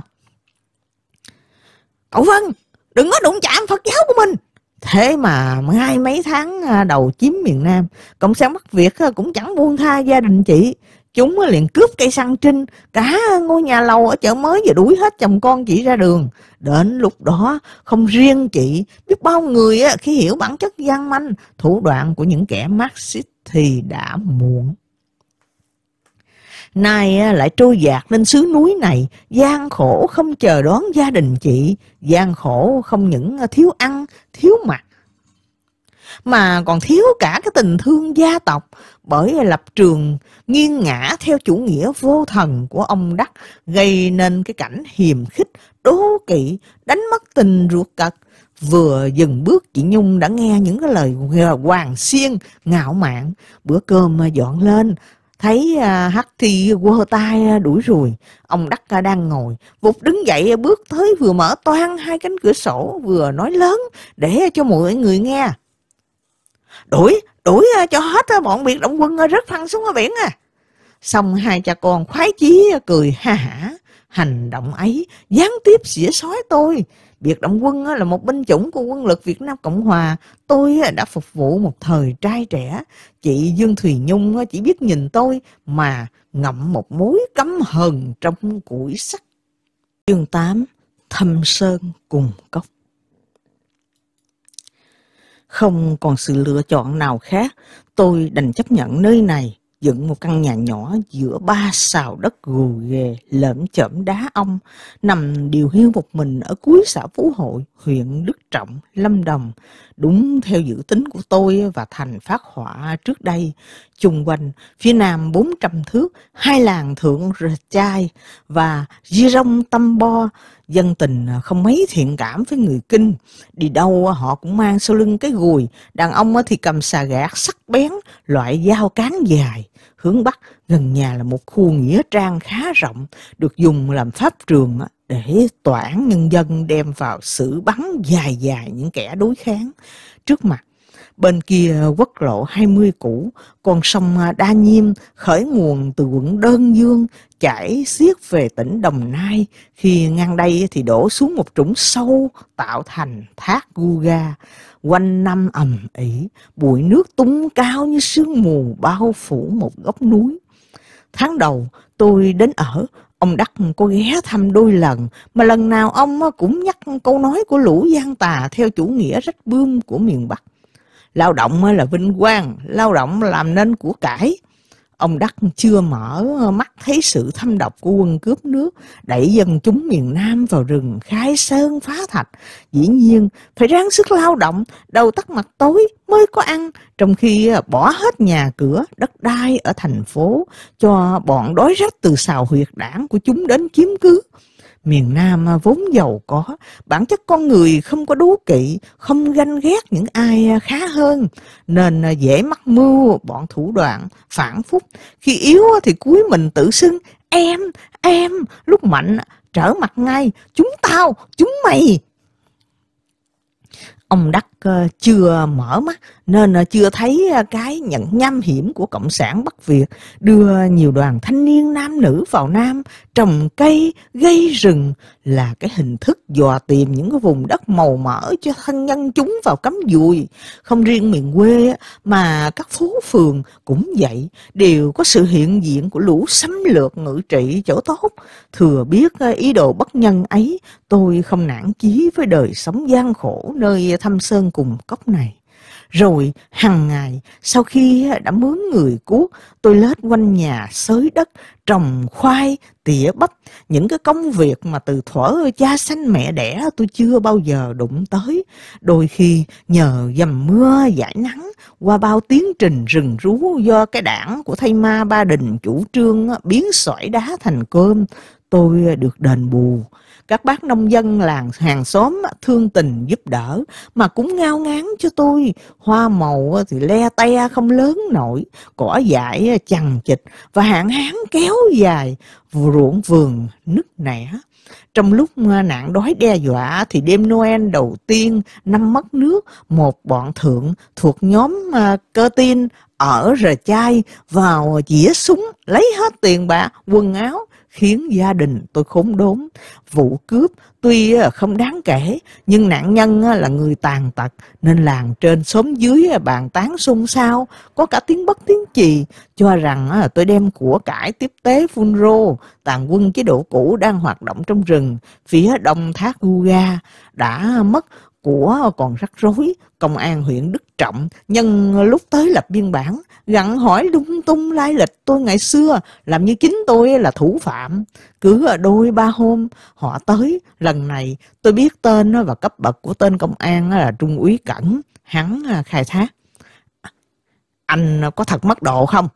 cậu vân đừng có đụng chạm phật giáo của mình thế mà ngay mấy tháng à, đầu chiếm miền nam cộng sản bắc việt cũng chẳng buông tha gia đình chị Chúng liền cướp cây xăng trinh, cả ngôi nhà lầu ở chợ mới và đuổi hết chồng con chị ra đường. Đến lúc đó, không riêng chị, biết bao người khi hiểu bản chất gian manh, thủ đoạn của những kẻ Marxist thì đã muộn. Nay lại trôi dạt lên xứ núi này, gian khổ không chờ đón gia đình chị, gian khổ không những thiếu ăn, thiếu mặc, mà còn thiếu cả cái tình thương gia tộc bởi lập trường nghiêng ngã theo chủ nghĩa vô thần của ông Đắc gây nên cái cảnh hiềm khích, đố kỵ, đánh mất tình ruột cật. Vừa dừng bước chị Nhung đã nghe những cái lời hoàng xiên, ngạo mạn, bữa cơm dọn lên, thấy à, hắc thi quơ tay à, đuổi rồi ông đắc ca à, đang ngồi vụt đứng dậy bước tới vừa mở toang hai cánh cửa sổ vừa nói lớn để cho mọi người nghe đuổi đuổi ờ, cho hết ờ, bọn biệt động quân ờ, rất phăng xuống biển à xong hai cha con khoái chí cười ha hả hành động ấy gián tiếp xỉa sói tôi biệt động quân là một binh chủng của quân lực việt nam cộng hòa tôi đã phục vụ một thời trai trẻ chị dương thùy nhung chỉ biết nhìn tôi mà ngậm một mối cấm hờn trong củi sắt chương 8 thâm sơn cùng cốc không còn sự lựa chọn nào khác, tôi đành chấp nhận nơi này, dựng một căn nhà nhỏ giữa ba xào đất gù ghề, lởm chởm đá ong, nằm điều hiu một mình ở cuối xã Phú Hội, huyện Đức Trọng, Lâm Đồng. Đúng theo dự tính của tôi và thành phát họa trước đây, chung quanh phía nam 400 thước, hai làng thượng Rệt Chai và Di Rong Tâm Bo, dân tình à, không mấy thiện cảm với người kinh đi đâu à, họ cũng mang sau lưng cái gùi đàn ông à, thì cầm xà gạt sắc bén loại dao cán dài hướng bắc gần nhà là một khu nghĩa trang khá rộng được dùng làm pháp trường để tòa án nhân dân đem vào xử bắn dài dài những kẻ đối kháng trước mặt Bên kia quốc lộ 20 cũ, con sông à, Đa Nhiêm khởi nguồn từ quận Đơn Dương, chảy xiết về tỉnh Đồng Nai, khi ngang đây thì đổ xuống một trũng sâu tạo thành thác Guga. Quanh năm ầm ỉ, bụi nước tung cao như sương mù bao phủ một góc núi. Tháng đầu tôi đến ở, Ông Đắc có ghé thăm đôi lần, mà lần nào ông à, cũng nhắc câu nói của lũ gian tà theo chủ nghĩa rách bươm của miền Bắc lao động là vinh quang lao động làm nên của cải ông đắc chưa mở mắt thấy sự thâm độc của quân cướp nước đẩy dân chúng miền nam vào rừng khai sơn phá thạch dĩ nhiên phải ráng sức lao động đầu tắt mặt tối mới có ăn trong khi à, bỏ hết nhà cửa đất đai ở thành phố cho bọn đói rách từ xào huyệt đảng của chúng đến chiếm cứ Miền Nam à, vốn giàu có, bản chất con người không có đố kỵ, không ganh ghét những ai à, khá hơn, nên à, dễ mắc mưu bọn thủ đoạn, phản phúc. Khi yếu thì cuối mình tự xưng, em, em, lúc mạnh trở mặt ngay, chúng tao, chúng mày. Ông Đắc Ờ, chưa mở mắt nên chưa thấy ờ, cái nhận nham hiểm của cộng sản Bắc Việt đưa nhiều đoàn thanh niên nam nữ vào Nam trồng cây gây rừng là cái hình thức dò tìm những cái vùng đất màu mỡ cho thân nhân chúng vào cắm dùi không riêng miền quê mà các phố phường cũng vậy đều có sự hiện diện của lũ xâm lược ngự trị chỗ tốt thừa biết ờ, ý đồ bất nhân ấy tôi không nản chí với đời sống gian khổ nơi thâm sơn cùng cốc này. Rồi hàng ngày sau khi đã mướn người cuốc, tôi lết quanh nhà xới đất, trồng khoai, tỉa bắp, những cái công việc mà từ thuở cha sanh mẹ đẻ tôi chưa bao giờ đụng tới. Đôi khi nhờ dầm mưa giải nắng qua bao tiến trình rừng rú do cái đảng của thầy ma Ba Đình chủ trương biến sỏi đá thành cơm, tôi được đền bù các bác nông dân làng hàng xóm thương tình giúp đỡ mà cũng ngao ngán cho tôi hoa màu thì le te không lớn nổi cỏ dại chằng chịt và hạn hán kéo dài ruộng vườn nứt nẻ trong lúc nạn đói đe dọa thì đêm Noel đầu tiên năm mất nước, một bọn thượng thuộc nhóm à, cơ tin ở rờ chai vào dĩa súng lấy hết tiền bạc, quần áo khiến gia đình tôi khốn đốn. Vụ cướp tuy à, không đáng kể, nhưng nạn nhân à, là người tàn tật, nên làng trên xóm dưới à, bàn tán xung xao, có cả tiếng bất tiếng chì, cho rằng tôi đem của cải tiếp tế phun rô, tàn quân chế độ cũ đang hoạt động trong rừng, phía đông thác Guga đã mất của còn rắc rối công an huyện đức trọng nhân lúc tới lập biên bản gặng hỏi lung tung lai lịch tôi ngày xưa làm như chính tôi là thủ phạm cứ đôi ba hôm họ tới lần này tôi biết tên và cấp bậc của tên công an là trung úy cẩn hắn khai thác anh có thật mất độ không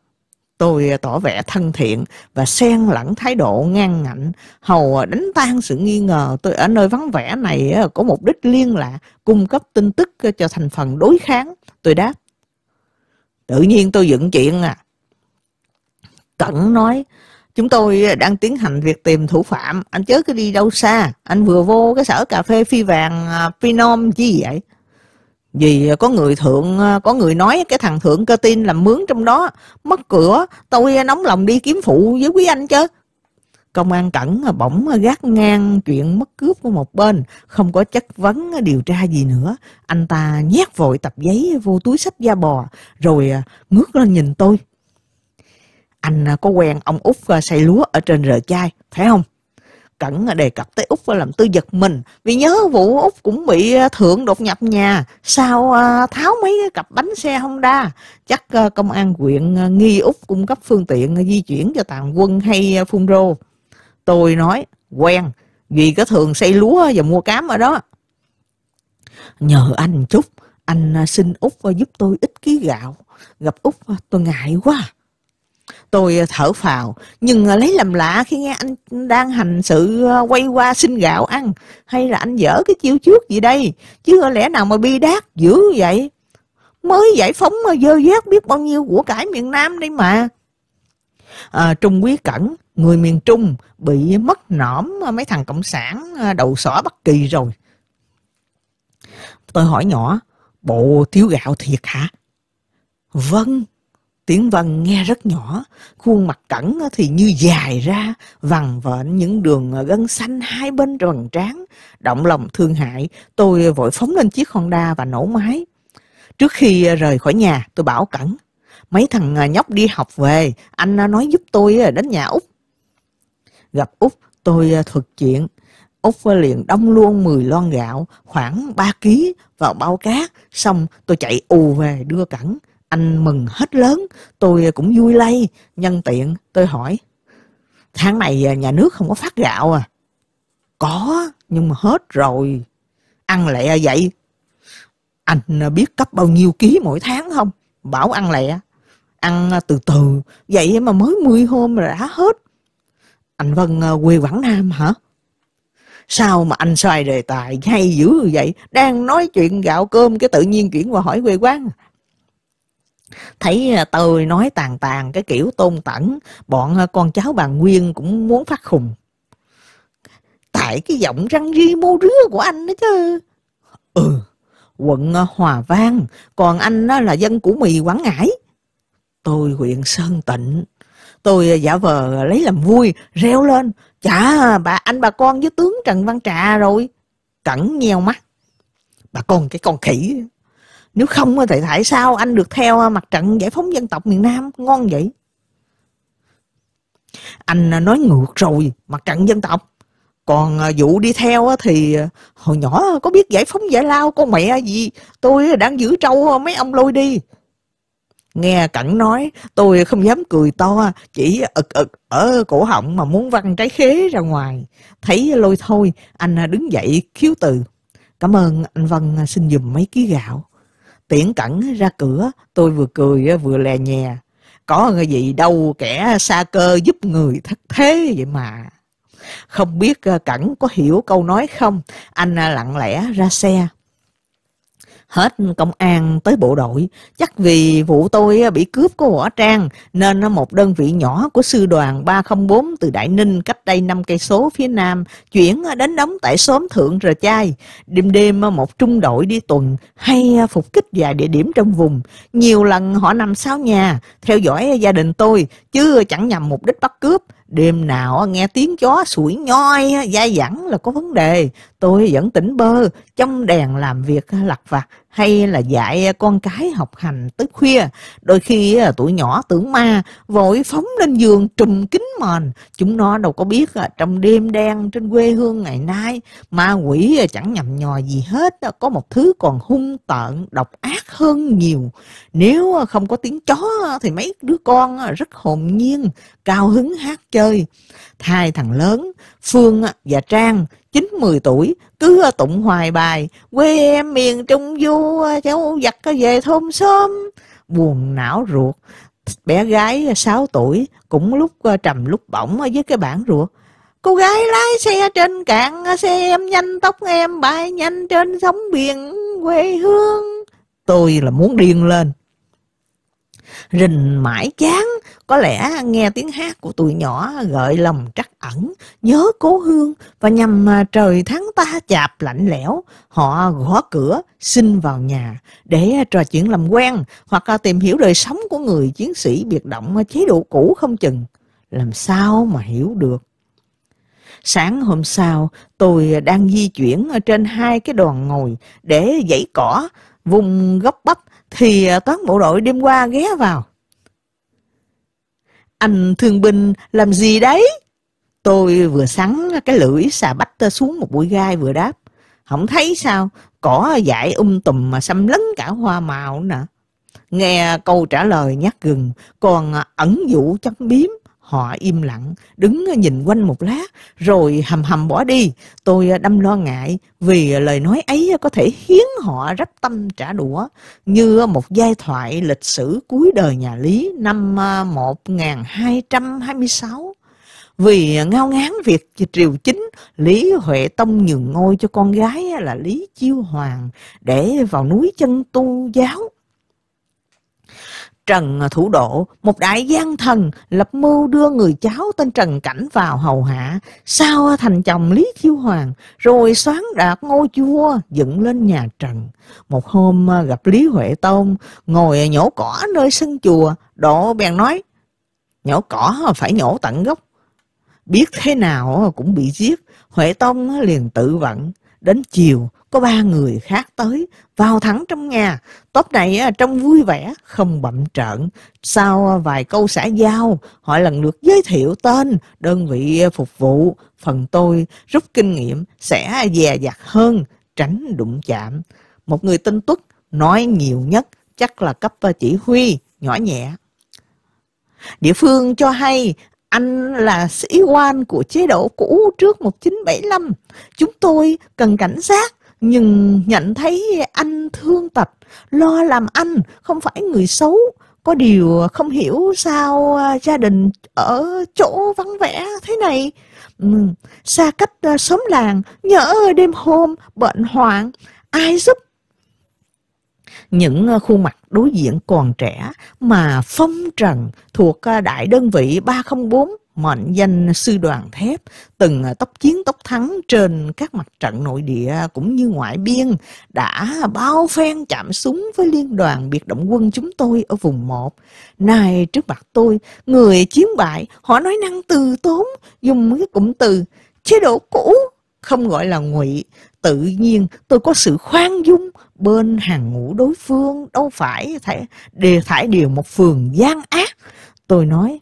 Tôi tỏ vẻ thân thiện và xen lẫn thái độ ngang ngạnh, hầu đánh tan sự nghi ngờ tôi ở nơi vắng vẻ này có mục đích liên lạc, cung cấp tin tức cho thành phần đối kháng. Tôi đáp, tự nhiên tôi dựng chuyện à. Cẩn nói, chúng tôi đang tiến hành việc tìm thủ phạm, anh chớ cứ đi đâu xa, anh vừa vô cái sở cà phê phi vàng à, Pinom chi vậy? vì à, có người thượng à, có người nói cái thằng thượng cơ tin làm mướn trong đó mất cửa tôi à, nóng lòng đi kiếm phụ với quý anh chứ công an cẩn bỗng gác ngang chuyện mất cướp của một bên không có chất vấn điều tra gì nữa anh ta nhét vội tập giấy vô túi sách da bò rồi ngước lên nhìn tôi anh có quen ông út xây lúa ở trên rờ chai phải không Cẩn đề cập tới Úc và làm tư giật mình Vì nhớ vụ Úc cũng bị à, thượng đột nhập nhà Sao à, tháo mấy cái cặp bánh xe không đa Chắc à, công an huyện nghi Úc cung cấp phương tiện di chuyển cho tàn quân hay phun rô Tôi nói quen Vì có thường xây lúa và mua cám ở đó Nhờ anh chút Anh xin Úc giúp tôi ít ký gạo Gặp Úc tôi ngại quá Tôi ờ, thở phào, nhưng ờ, lấy làm lạ khi nghe anh đang hành sự ờ, quay qua xin gạo ăn, hay là anh dở cái chiêu trước gì đây, chứ lẽ nào mà bi đát dữ vậy. Mới giải phóng mà dơ dác biết bao nhiêu của cải miền Nam đây mà. À, Trung Quý Cẩn, người miền Trung, bị mất nõm mấy thằng Cộng sản đầu xỏ bất Kỳ rồi. Tôi hỏi nhỏ, bộ thiếu gạo thiệt hả? Vâng, Tiếng Vân nghe rất nhỏ, khuôn mặt cẩn thì như dài ra, vằn vện những đường ờ, gân xanh hai bên trần trán. Động lòng thương hại, tôi vội phóng lên chiếc Honda và nổ máy. Trước khi ờ, rời khỏi nhà, tôi bảo cẩn, mấy thằng ờ, nhóc đi học về, anh nói giúp tôi đến nhà Úc. Gặp Úc, tôi thuật chuyện. Úc liền đông luôn 10 lon gạo, khoảng 3 kg vào bao cát, xong tôi chạy ù về đưa cẩn. Anh mừng hết lớn, tôi cũng vui lây. Nhân tiện, tôi hỏi, tháng này à, nhà nước không có phát gạo à? Có, nhưng mà hết rồi. Ăn lẹ vậy. Anh à, biết cấp bao nhiêu ký mỗi tháng không? Bảo ăn lẹ. Ăn à, từ từ, vậy mà mới 10 hôm là đã hết. Anh Vân quê Quảng Nam hả? Sao mà anh xoay đề tài hay dữ vậy? Đang nói chuyện gạo cơm cái tự nhiên chuyển qua hỏi quê quán thấy à, tôi nói tàn tàn cái kiểu tôn tẩn bọn à, con cháu bà nguyên cũng muốn phát khùng tại cái giọng răng ri mô rứa của anh đó chứ ừ quận à, hòa vang còn anh đó là dân của mì quảng ngãi tôi huyện sơn tịnh tôi giả vờ lấy làm vui reo lên chả bà anh bà con với tướng trần văn trà rồi cẩn nheo mắt bà con cái con khỉ nếu không thì tại sao anh được theo mặt trận giải phóng dân tộc miền Nam ngon vậy anh nói ngược rồi mặt trận dân tộc còn à, vụ đi theo thì à, hồi nhỏ có biết giải phóng giải lao con mẹ gì tôi đang giữ trâu mấy ông lôi đi nghe cẩn nói tôi không dám cười to chỉ ực ực ở cổ họng mà muốn văng trái khế ra ngoài thấy lôi thôi anh đứng dậy khiếu từ cảm ơn anh vân xin giùm mấy ký gạo tiễn cẩn ra cửa tôi vừa cười vừa lè nhè có người gì đâu kẻ xa cơ giúp người thất thế vậy mà không biết cẩn có hiểu câu nói không anh lặng lẽ ra xe hết công an tới bộ đội. Chắc vì vụ tôi bị cướp có võ trang nên một đơn vị nhỏ của sư đoàn 304 từ Đại Ninh cách đây năm cây số phía nam chuyển đến đóng tại xóm Thượng Rờ Chai. Đêm đêm một trung đội đi tuần hay phục kích vài địa điểm trong vùng. Nhiều lần họ nằm sau nhà theo dõi gia đình tôi chứ chẳng nhằm mục đích bắt cướp đêm nào nghe tiếng chó sủi nhoi dai dẳng là có vấn đề tôi vẫn tỉnh bơ trong đèn làm việc à, lặt vặt hay là dạy à, con cái học hành tới khuya đôi khi à, tụi nhỏ tưởng ma vội phóng lên giường trùm kín mền chúng nó đâu có biết trong đêm đen trên quê hương ngày nay ma quỷ chẳng nhầm nhò gì hết có một thứ còn hung tợn độc ác hơn nhiều nếu không có tiếng chó thì mấy đứa con rất hồn nhiên cao hứng hát chơi thay thằng lớn phương và trang chín mười tuổi cứ tụng hoài bài quê em miền trung du cháu giặt về thôn xóm buồn não ruột bé gái sáu tuổi cũng lúc ờ, trầm lúc bỏng với cái bản ruột cô gái lái xe trên cạn ờ, xe em nhanh tóc em bay nhanh trên sóng biển quê hương tôi là muốn điên lên rình mãi chán có lẽ nghe tiếng hát của tụi nhỏ gợi lòng trắc ẩn, nhớ cố hương và nhằm à, trời tháng ta chạp lạnh lẽo, họ gõ cửa xin vào nhà để trò chuyện làm quen hoặc à, tìm hiểu đời sống của người chiến sĩ biệt động à, chế độ cũ không chừng. Làm sao mà hiểu được? Sáng hôm sau, tôi đang di chuyển trên hai cái đoàn ngồi để dãy cỏ, vùng gốc bắp thì toán bộ đội đêm qua ghé vào. Anh thương binh làm gì đấy? Tôi vừa sắn cái lưỡi xà bách xuống một bụi gai vừa đáp. Không thấy sao, cỏ dại um tùm mà xâm lấn cả hoa màu nè. Nghe câu trả lời nhát gừng, còn ẩn dụ chấm biếm. Họ im lặng, đứng nhìn quanh một lát, rồi hầm hầm bỏ đi. Tôi à, đâm lo ngại vì lời nói ấy có thể khiến họ rắp tâm trả đũa, như một giai thoại lịch sử cuối đời nhà Lý năm 1226. À, vì ngao ngán việc triều chính, Lý Huệ Tông nhường ngôi cho con gái à, là Lý Chiêu Hoàng để vào núi chân tu giáo. Trần à, Thủ Độ, một đại gian thần, lập mưu đưa người cháu tên Trần Cảnh vào hầu hạ, sau à, thành chồng Lý Chiêu Hoàng, rồi xoán đạt ngôi chua, dựng lên nhà Trần. Một hôm à, gặp Lý Huệ Tông, ngồi nhổ cỏ nơi sân chùa, Độ bèn nói, nhổ cỏ phải nhổ tận gốc, biết thế nào cũng bị giết. Huệ Tông liền tự vận, đến chiều có ba người khác tới vào thẳng trong nhà tốp này trông vui vẻ không bậm trợn sau à, vài câu xã giao họ lần lượt giới thiệu tên đơn vị à, phục vụ phần tôi rút kinh nghiệm sẽ dè dặt hơn tránh đụng chạm một người tinh tuất nói nhiều nhất chắc là cấp à, chỉ huy nhỏ nhẹ địa phương cho hay anh là sĩ quan của chế độ cũ trước 1975. Chúng tôi cần cảnh giác nhưng nhận thấy anh thương tật, lo làm anh, không phải người xấu. Có điều không hiểu sao à, gia đình ở chỗ vắng vẻ thế này. Ừ, xa cách à, xóm làng, nhỡ đêm hôm, bệnh hoạn, ai giúp những à, khuôn mặt đối diện còn trẻ mà phong trần thuộc đại đơn vị 304 mệnh danh sư đoàn thép, từng à, tốc chiến tốc thắng trên các mặt trận nội địa cũng như ngoại biên, đã bao phen chạm súng với liên đoàn biệt động quân chúng tôi ở vùng 1. Này trước mặt tôi, người chiến bại, họ nói năng từ tốn, dùng cái cụm từ chế độ cũ không gọi là ngụy tự nhiên tôi có sự khoan dung bên hàng ngũ đối phương đâu phải thể đề thải điều một phường gian ác tôi nói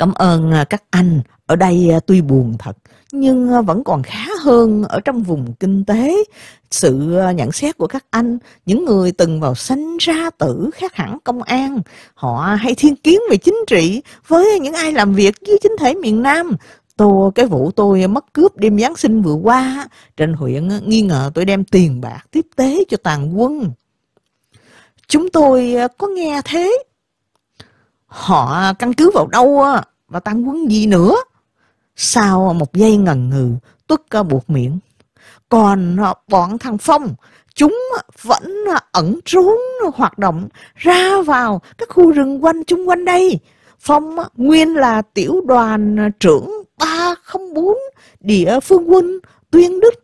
Cảm ơn à, các anh, ở đây à, tuy buồn thật, nhưng à, vẫn còn khá hơn ở trong vùng kinh tế. Sự nhận xét của các anh, những người từng vào sanh ra tử khác hẳn công an, họ hay thiên kiến về chính trị với những ai làm việc dưới chính thể miền Nam. tôi cái vụ tôi mất cướp đêm Giáng sinh vừa qua, trên huyện nghi ngờ tôi đem tiền bạc tiếp tế cho tàn quân. Chúng tôi có nghe thế, họ căn cứ vào đâu và tam quấn gì nữa sau một giây ngần ngừ tuất buộc miệng còn à, bọn thằng phong chúng vẫn ẩn trốn hoạt động ra vào các khu rừng quanh chung quanh đây phong à, nguyên là tiểu đoàn trưởng 304 địa phương quân tuyên đức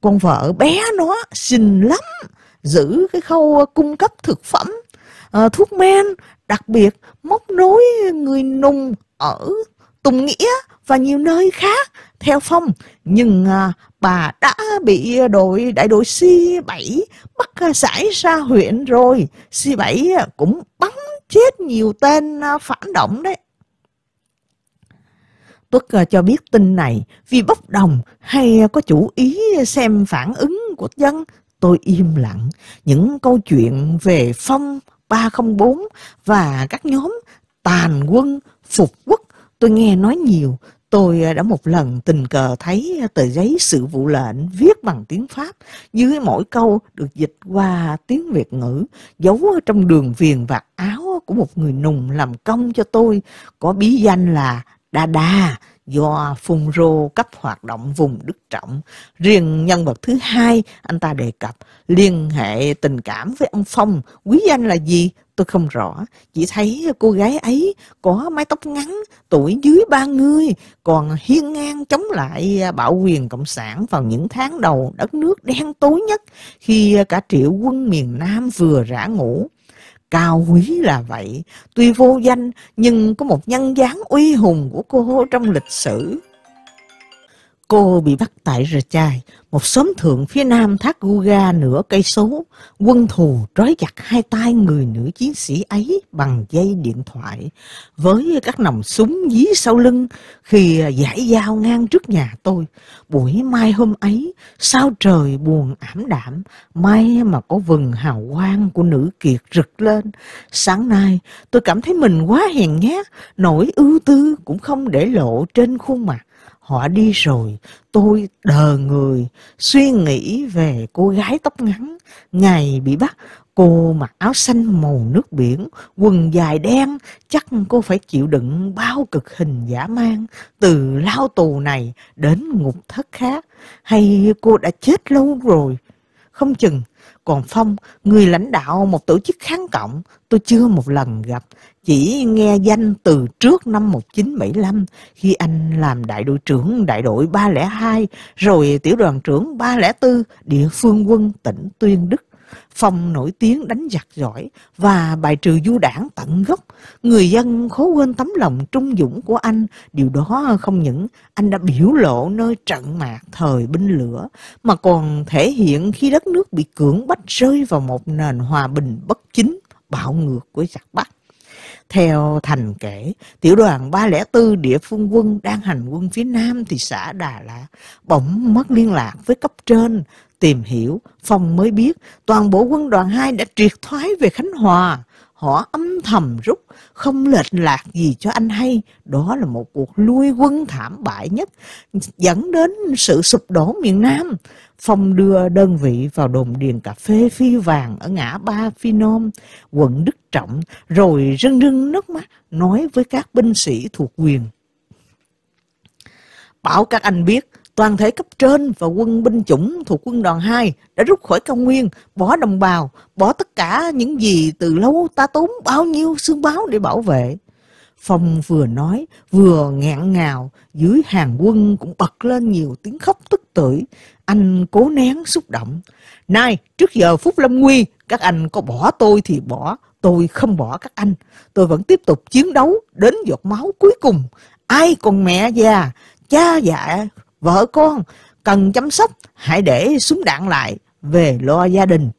con vợ bé nó xinh lắm giữ cái khâu cung cấp thực phẩm à, thuốc men đặc biệt móc nối người nùng ở Tùng Nghĩa và nhiều nơi khác theo phong nhưng à, bà đã bị đội đại đội C7 bắt giải ra huyện rồi C7 cũng bắn chết nhiều tên à, phản động đấy Tuất à, cho biết tin này vì bốc đồng hay có chủ ý xem phản ứng của dân tôi im lặng những câu chuyện về phong 304 và các nhóm tàn quân, phục quốc, tôi nghe nói nhiều. Tôi à, đã một lần tình cờ thấy à, tờ giấy sự vụ lệnh viết bằng tiếng Pháp, dưới mỗi câu được dịch qua tiếng Việt ngữ, giấu trong đường viền vạt áo của một người nùng làm công cho tôi, có bí danh là Đa Đa, do phun rô cấp hoạt động vùng đức trọng. Riêng nhân vật thứ hai, anh ta đề cập liên hệ tình cảm với ông Phong, quý danh là gì? Tôi không rõ, chỉ thấy cô gái ấy có mái tóc ngắn, tuổi dưới ba mươi, còn hiên ngang chống lại bạo quyền Cộng sản vào những tháng đầu đất nước đen tối nhất khi cả triệu quân miền Nam vừa rã ngủ. Cao quý là vậy, tuy vô danh nhưng có một nhân dáng uy hùng của cô trong lịch sử. Cô bị bắt tại Rajai, một xóm thượng phía nam thác Guga nửa cây số. Quân thù trói chặt hai tay người nữ chiến sĩ ấy bằng dây điện thoại, với các nòng súng dí sau lưng khi giải dao ngang trước nhà tôi. Buổi mai hôm ấy, sao trời buồn ảm đạm, may mà có vầng hào quang của nữ kiệt rực lên. Sáng nay, tôi cảm thấy mình quá hèn nhát, nỗi ưu tư cũng không để lộ trên khuôn mặt họ đi rồi tôi đờ người suy nghĩ về cô gái tóc ngắn ngày bị bắt cô mặc áo xanh màu nước biển quần dài đen chắc cô phải chịu đựng bao cực hình giả man từ lao tù này đến ngục thất khác hay cô đã chết lâu rồi không chừng còn phong người lãnh đạo một tổ chức kháng cộng tôi chưa một lần gặp chỉ nghe danh từ trước năm 1975 khi anh làm đại đội trưởng đại đội 302 rồi tiểu đoàn trưởng 304 địa phương quân tỉnh Tuyên Đức. Phòng nổi tiếng đánh giặc giỏi và bài trừ du đảng tận gốc. Người dân khó quên tấm lòng trung dũng của anh. Điều đó không những anh đã biểu lộ nơi trận mạc thời binh lửa, mà còn thể hiện khi đất nước bị cưỡng bách rơi vào một nền hòa bình bất chính, bạo ngược của giặc Bắc. Theo Thành kể, tiểu đoàn 304 địa phương quân đang hành quân phía nam thị xã Đà Lạt, bỗng mất liên lạc với cấp trên. Tìm hiểu, Phong mới biết toàn bộ quân đoàn 2 đã triệt thoái về Khánh Hòa họ âm thầm rút, không lệch lạc gì cho anh hay. Đó là một cuộc lui quân thảm bại nhất, dẫn đến sự sụp đổ miền Nam. Phong đưa đơn vị vào đồn điền cà phê phi vàng ở ngã ba Phi Nôm, quận Đức Trọng, rồi rưng rưng nước mắt nói với các binh sĩ thuộc quyền. Bảo các anh biết, Toàn thể cấp trên và quân binh chủng thuộc quân đoàn 2 đã rút khỏi cao nguyên, bỏ đồng bào, bỏ tất cả những gì từ lâu ta tốn bao nhiêu xương báo để bảo vệ. Phong vừa nói, vừa ngẹn ngào, dưới hàng quân cũng bật lên nhiều tiếng khóc tức tưởi. Anh cố nén xúc động. nay trước giờ phút Lâm Nguy, các anh có bỏ tôi thì bỏ, tôi không bỏ các anh. Tôi vẫn tiếp tục chiến đấu đến giọt máu cuối cùng. Ai còn mẹ già, cha già vợ con cần chăm sóc hãy để súng đạn lại về lo gia đình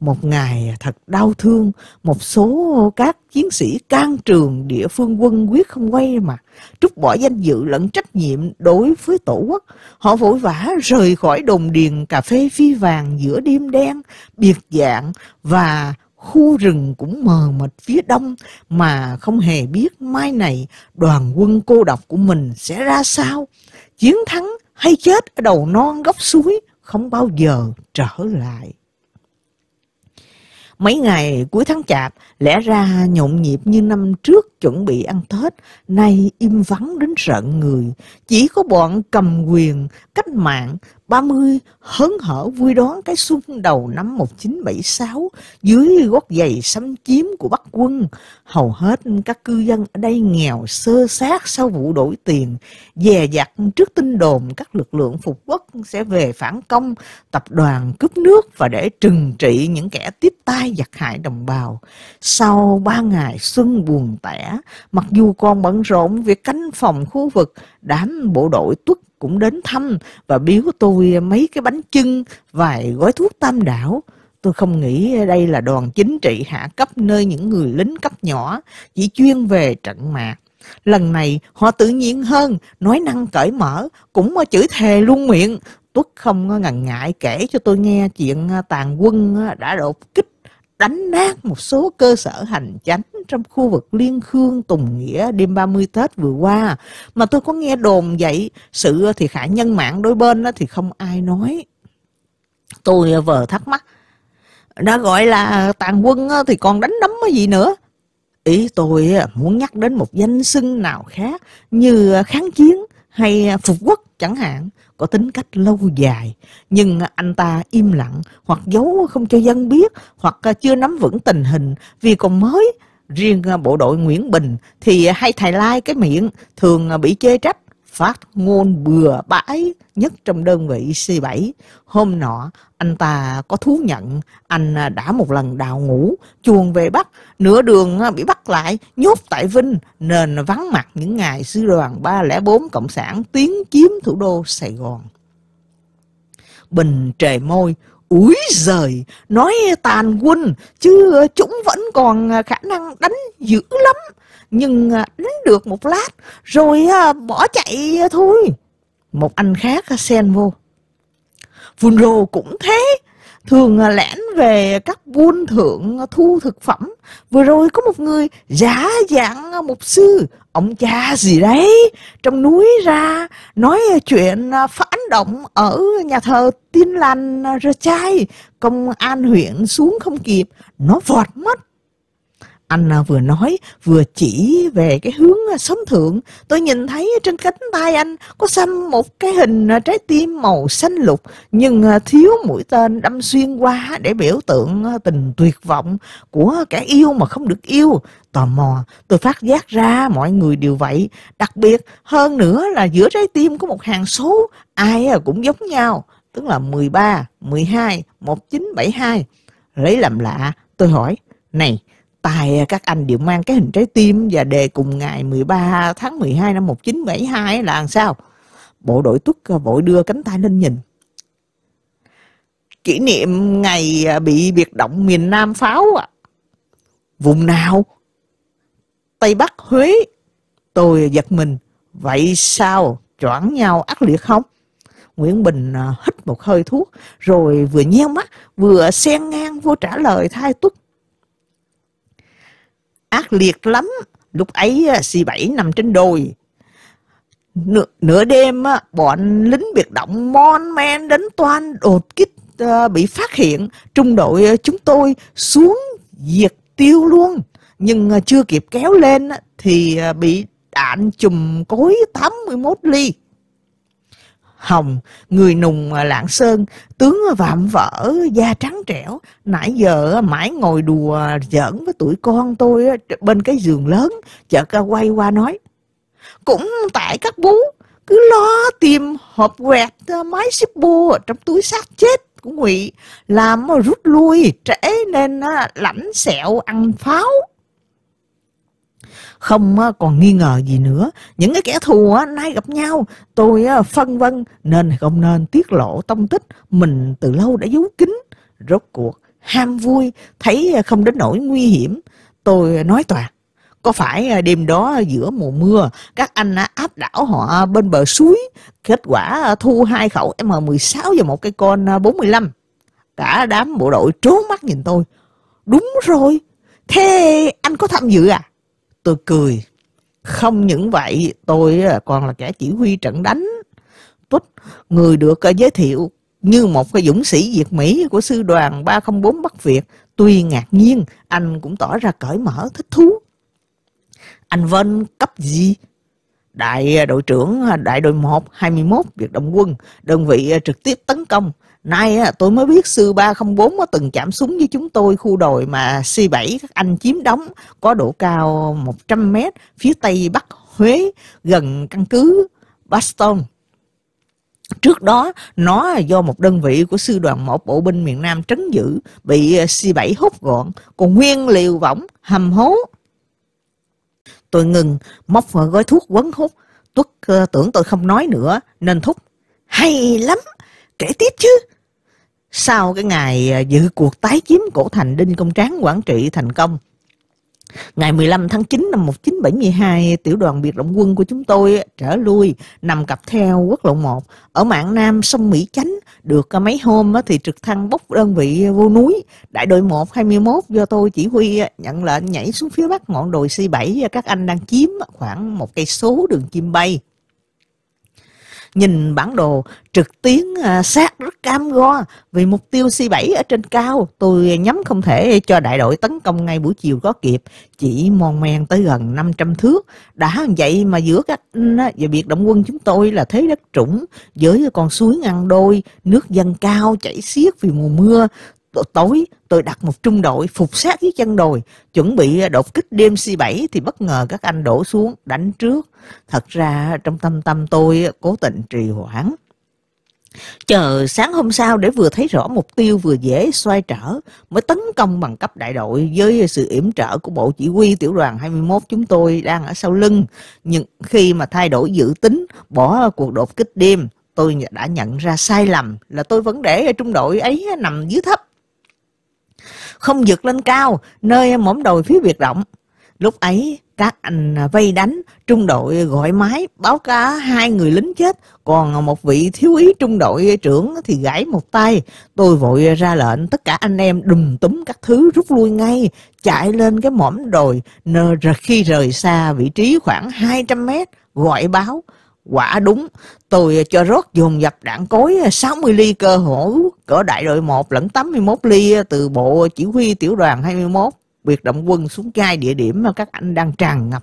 một ngày thật đau thương một số các chiến sĩ can trường địa phương quân quyết không quay mà trút bỏ danh dự lẫn trách nhiệm đối với tổ quốc họ vội vã rời khỏi đồn điền cà phê phi vàng giữa đêm đen biệt dạng và khu rừng cũng mờ mịt phía đông mà không hề biết mai này đoàn quân cô độc của mình sẽ ra sao chiến thắng hay chết ở đầu non góc suối không bao giờ trở lại. Mấy ngày cuối tháng chạp, lẽ ra nhộn nhịp như năm trước chuẩn bị ăn Tết, nay im vắng đến rợn người. Chỉ có bọn cầm quyền, cách mạng 30 hớn hở vui đón cái xuân đầu năm 1976 dưới gót giày xâm chiếm của Bắc quân. Hầu hết các cư dân ở đây nghèo sơ sát sau vụ đổi tiền, dè dặt trước tin đồn các lực lượng phục quốc sẽ về phản công, tập đoàn cướp nước và để trừng trị những kẻ tiếp tay giặc hại đồng bào. Sau ba ngày xuân buồn tẻ, mặc dù còn bận rộn việc canh phòng khu vực, đám bộ đội tuất cũng đến thăm và biếu tôi à, mấy cái bánh chưng, vài gói thuốc tam đảo. Tôi không nghĩ đây là đoàn chính trị hạ cấp nơi những người lính cấp nhỏ chỉ chuyên về trận mạc. Lần này họ tự nhiên hơn, nói năng cởi mở, cũng mà chửi thề luôn miệng. Tuất không à, ngần ngại kể cho tôi nghe chuyện à, tàn quân đã đột kích đánh nát một số cơ sở hành chánh trong khu vực Liên Khương Tùng Nghĩa đêm 30 Tết vừa qua. Mà tôi có nghe đồn vậy, sự thì hại nhân mạng đối bên đó thì không ai nói. Tôi ờ, vờ thắc mắc, đã gọi là tàn quân thì còn đánh đấm cái gì nữa? Ý tôi muốn nhắc đến một danh xưng nào khác như ờ, kháng chiến hay ờ, phục quốc chẳng hạn có tính cách lâu dài nhưng à, anh ta im lặng hoặc giấu không cho dân biết hoặc à, chưa nắm vững tình hình vì còn mới riêng à, bộ đội Nguyễn Bình thì hay thầy lai cái miệng thường bị chê trách phát ngôn bừa bãi nhất trong đơn vị C7. Hôm nọ, anh ta có thú nhận anh đã một lần đào ngủ, chuồn về Bắc, nửa đường bị bắt lại, nhốt tại Vinh, nên vắng mặt những ngày sư đoàn 304 Cộng sản tiến chiếm thủ đô Sài Gòn. Bình trời môi, Úi giời, nói tàn quân, chứ chúng vẫn còn khả năng đánh dữ lắm nhưng đánh à, được một lát rồi à, bỏ chạy à, thôi một anh khác xen vô phun rô cũng thế thường lẻn về các buôn thượng thu thực phẩm vừa rồi có một người giả dạng mục sư ông cha gì đấy trong núi ra nói chuyện phản động ở nhà thờ tin lành rơ chai công an huyện xuống không kịp nó vọt mất anh à, vừa nói vừa chỉ về cái hướng sớm à, thượng tôi nhìn thấy trên cánh tay anh có xăm một cái hình à, trái tim màu xanh lục nhưng thiếu mũi tên đâm xuyên qua để biểu tượng tình tuyệt vọng của kẻ yêu mà không được yêu tò mò tôi phát giác ra mọi người đều vậy đặc biệt hơn nữa là giữa trái tim có một hàng số ai cũng giống nhau tức là 13, 12, 1972. Lấy làm lạ, tôi hỏi, này, tài à, các anh đều mang cái hình trái tim và đề cùng ngày 13 tháng 12 năm 1972 là làm sao? Bộ đội tuất à, vội đưa cánh tay lên nhìn. Kỷ niệm ngày à, bị biệt động miền Nam pháo À. Vùng nào? Tây Bắc Huế. Tôi giật mình. Vậy sao? Choảng nhau ác liệt không? Nguyễn Bình hít một hơi thuốc rồi vừa nheo mắt vừa xen ngang vô trả lời thay tuất ác liệt lắm. Lúc ấy c à, bảy nằm trên đồi. Nửa, nửa đêm bọn lính biệt động Mon Men đến toan đột kích à, bị phát hiện. Trung đội à, chúng tôi xuống diệt tiêu luôn. Nhưng chưa kịp kéo lên thì bị đạn chùm cối 81 ly. Hồng, người nùng à, Lạng Sơn, tướng à, vạm vỡ, da trắng trẻo, nãy giờ à, mãi ngồi đùa giỡn với tuổi con tôi bên cái giường lớn, chợt quay qua nói. Cũng tại các bú, cứ lo tìm hộp quẹt máy shippo trong túi xác chết của ngụy làm rút lui trễ nên lãnh sẹo ăn pháo không còn nghi ngờ gì nữa những cái kẻ thù nay gặp nhau tôi phân vân nên hay không nên tiết lộ tông tích mình từ lâu đã giấu kín rốt cuộc ham vui thấy không đến nỗi nguy hiểm tôi nói toàn có phải đêm đó giữa mùa mưa các anh áp đảo họ bên bờ suối kết quả thu hai khẩu M16 và một cây con 45 cả đám bộ đội trố mắt nhìn tôi đúng rồi thế anh có tham dự à tôi cười không những vậy tôi còn là kẻ chỉ huy trận đánh Put người được à, giới thiệu như một cái dũng sĩ Việt Mỹ của sư đoàn 304 Bắc Việt tuy ngạc nhiên anh cũng tỏ ra cởi mở thích thú anh Vân cấp gì đại à, đội trưởng à, đại đội 1 21 việt động quân đơn vị trực tiếp tấn công Nay tôi mới biết sư 304 có từng chạm súng với chúng tôi khu đồi mà C7 các anh chiếm đóng có độ cao 100 mét phía tây bắc Huế gần căn cứ Baston. Trước đó, nó do một đơn vị của sư đoàn 1 bộ binh miền Nam trấn giữ bị C7 hút gọn, còn nguyên liều võng, hầm hố. Tôi ngừng, móc gói thuốc quấn hút, Tuất ờ, tưởng tôi không nói nữa, nên thúc. Hay lắm, kể tiếp chứ sau cái ngày à, dự cuộc tái chiếm cổ thành Đinh Công Tráng quản Trị thành công. Ngày 15 tháng 9 năm 1972, tiểu đoàn biệt động quân của chúng tôi trở lui nằm cặp theo quốc lộ 1 ở mạng Nam sông Mỹ Chánh. Được mấy hôm thì trực thăng bốc đơn vị vô núi. Đại đội 121 do tôi chỉ huy nhận lệnh nhảy xuống phía bắc ngọn đồi C7 các anh đang chiếm khoảng một cây số đường chim bay nhìn bản đồ trực tuyến à, sát rất cam go vì mục tiêu C7 ở trên cao tôi nhắm không thể cho đại đội tấn công ngay buổi chiều có kịp chỉ mòn men tới gần 500 thước đã vậy mà giữa các anh và biệt động quân chúng tôi là thế đất trũng với con suối ngăn đôi nước dâng cao chảy xiết vì mùa mưa tối tôi đặt một trung đội phục sát dưới chân đồi chuẩn bị ờ, đột kích đêm C7 thì bất ngờ các anh đổ xuống đánh trước thật ra ờ, trong tâm tâm tôi ờ, cố tình trì hoãn chờ sáng hôm sau để vừa thấy rõ mục tiêu vừa dễ xoay trở mới tấn công bằng cấp đại đội với sự yểm trợ của bộ chỉ huy tiểu đoàn 21 chúng tôi đang ở sau lưng nhưng khi mà thay đổi dự tính bỏ cuộc đột kích đêm tôi đã nhận ra sai lầm là tôi vẫn để trung đội ấy nằm dưới thấp không vượt lên cao nơi mõm đồi phía biệt rộng. Lúc ấy, các anh vây đánh, trung đội gọi máy, báo cả hai người lính chết, còn một vị thiếu úy trung đội trưởng thì gãy một tay. Tôi vội ra lệnh, tất cả anh em đùm túm các thứ rút lui ngay, chạy lên cái mõm đồi, nơi khi rời xa vị trí khoảng 200 mét, gọi báo. Quả đúng, tôi cho rót dồn dập đạn cối 60 à, ly cơ hổ cỡ đại đội 1 lẫn 81 ly à, từ bộ chỉ huy tiểu đoàn 21, biệt động quân xuống cai địa điểm mà các anh đang tràn ngập.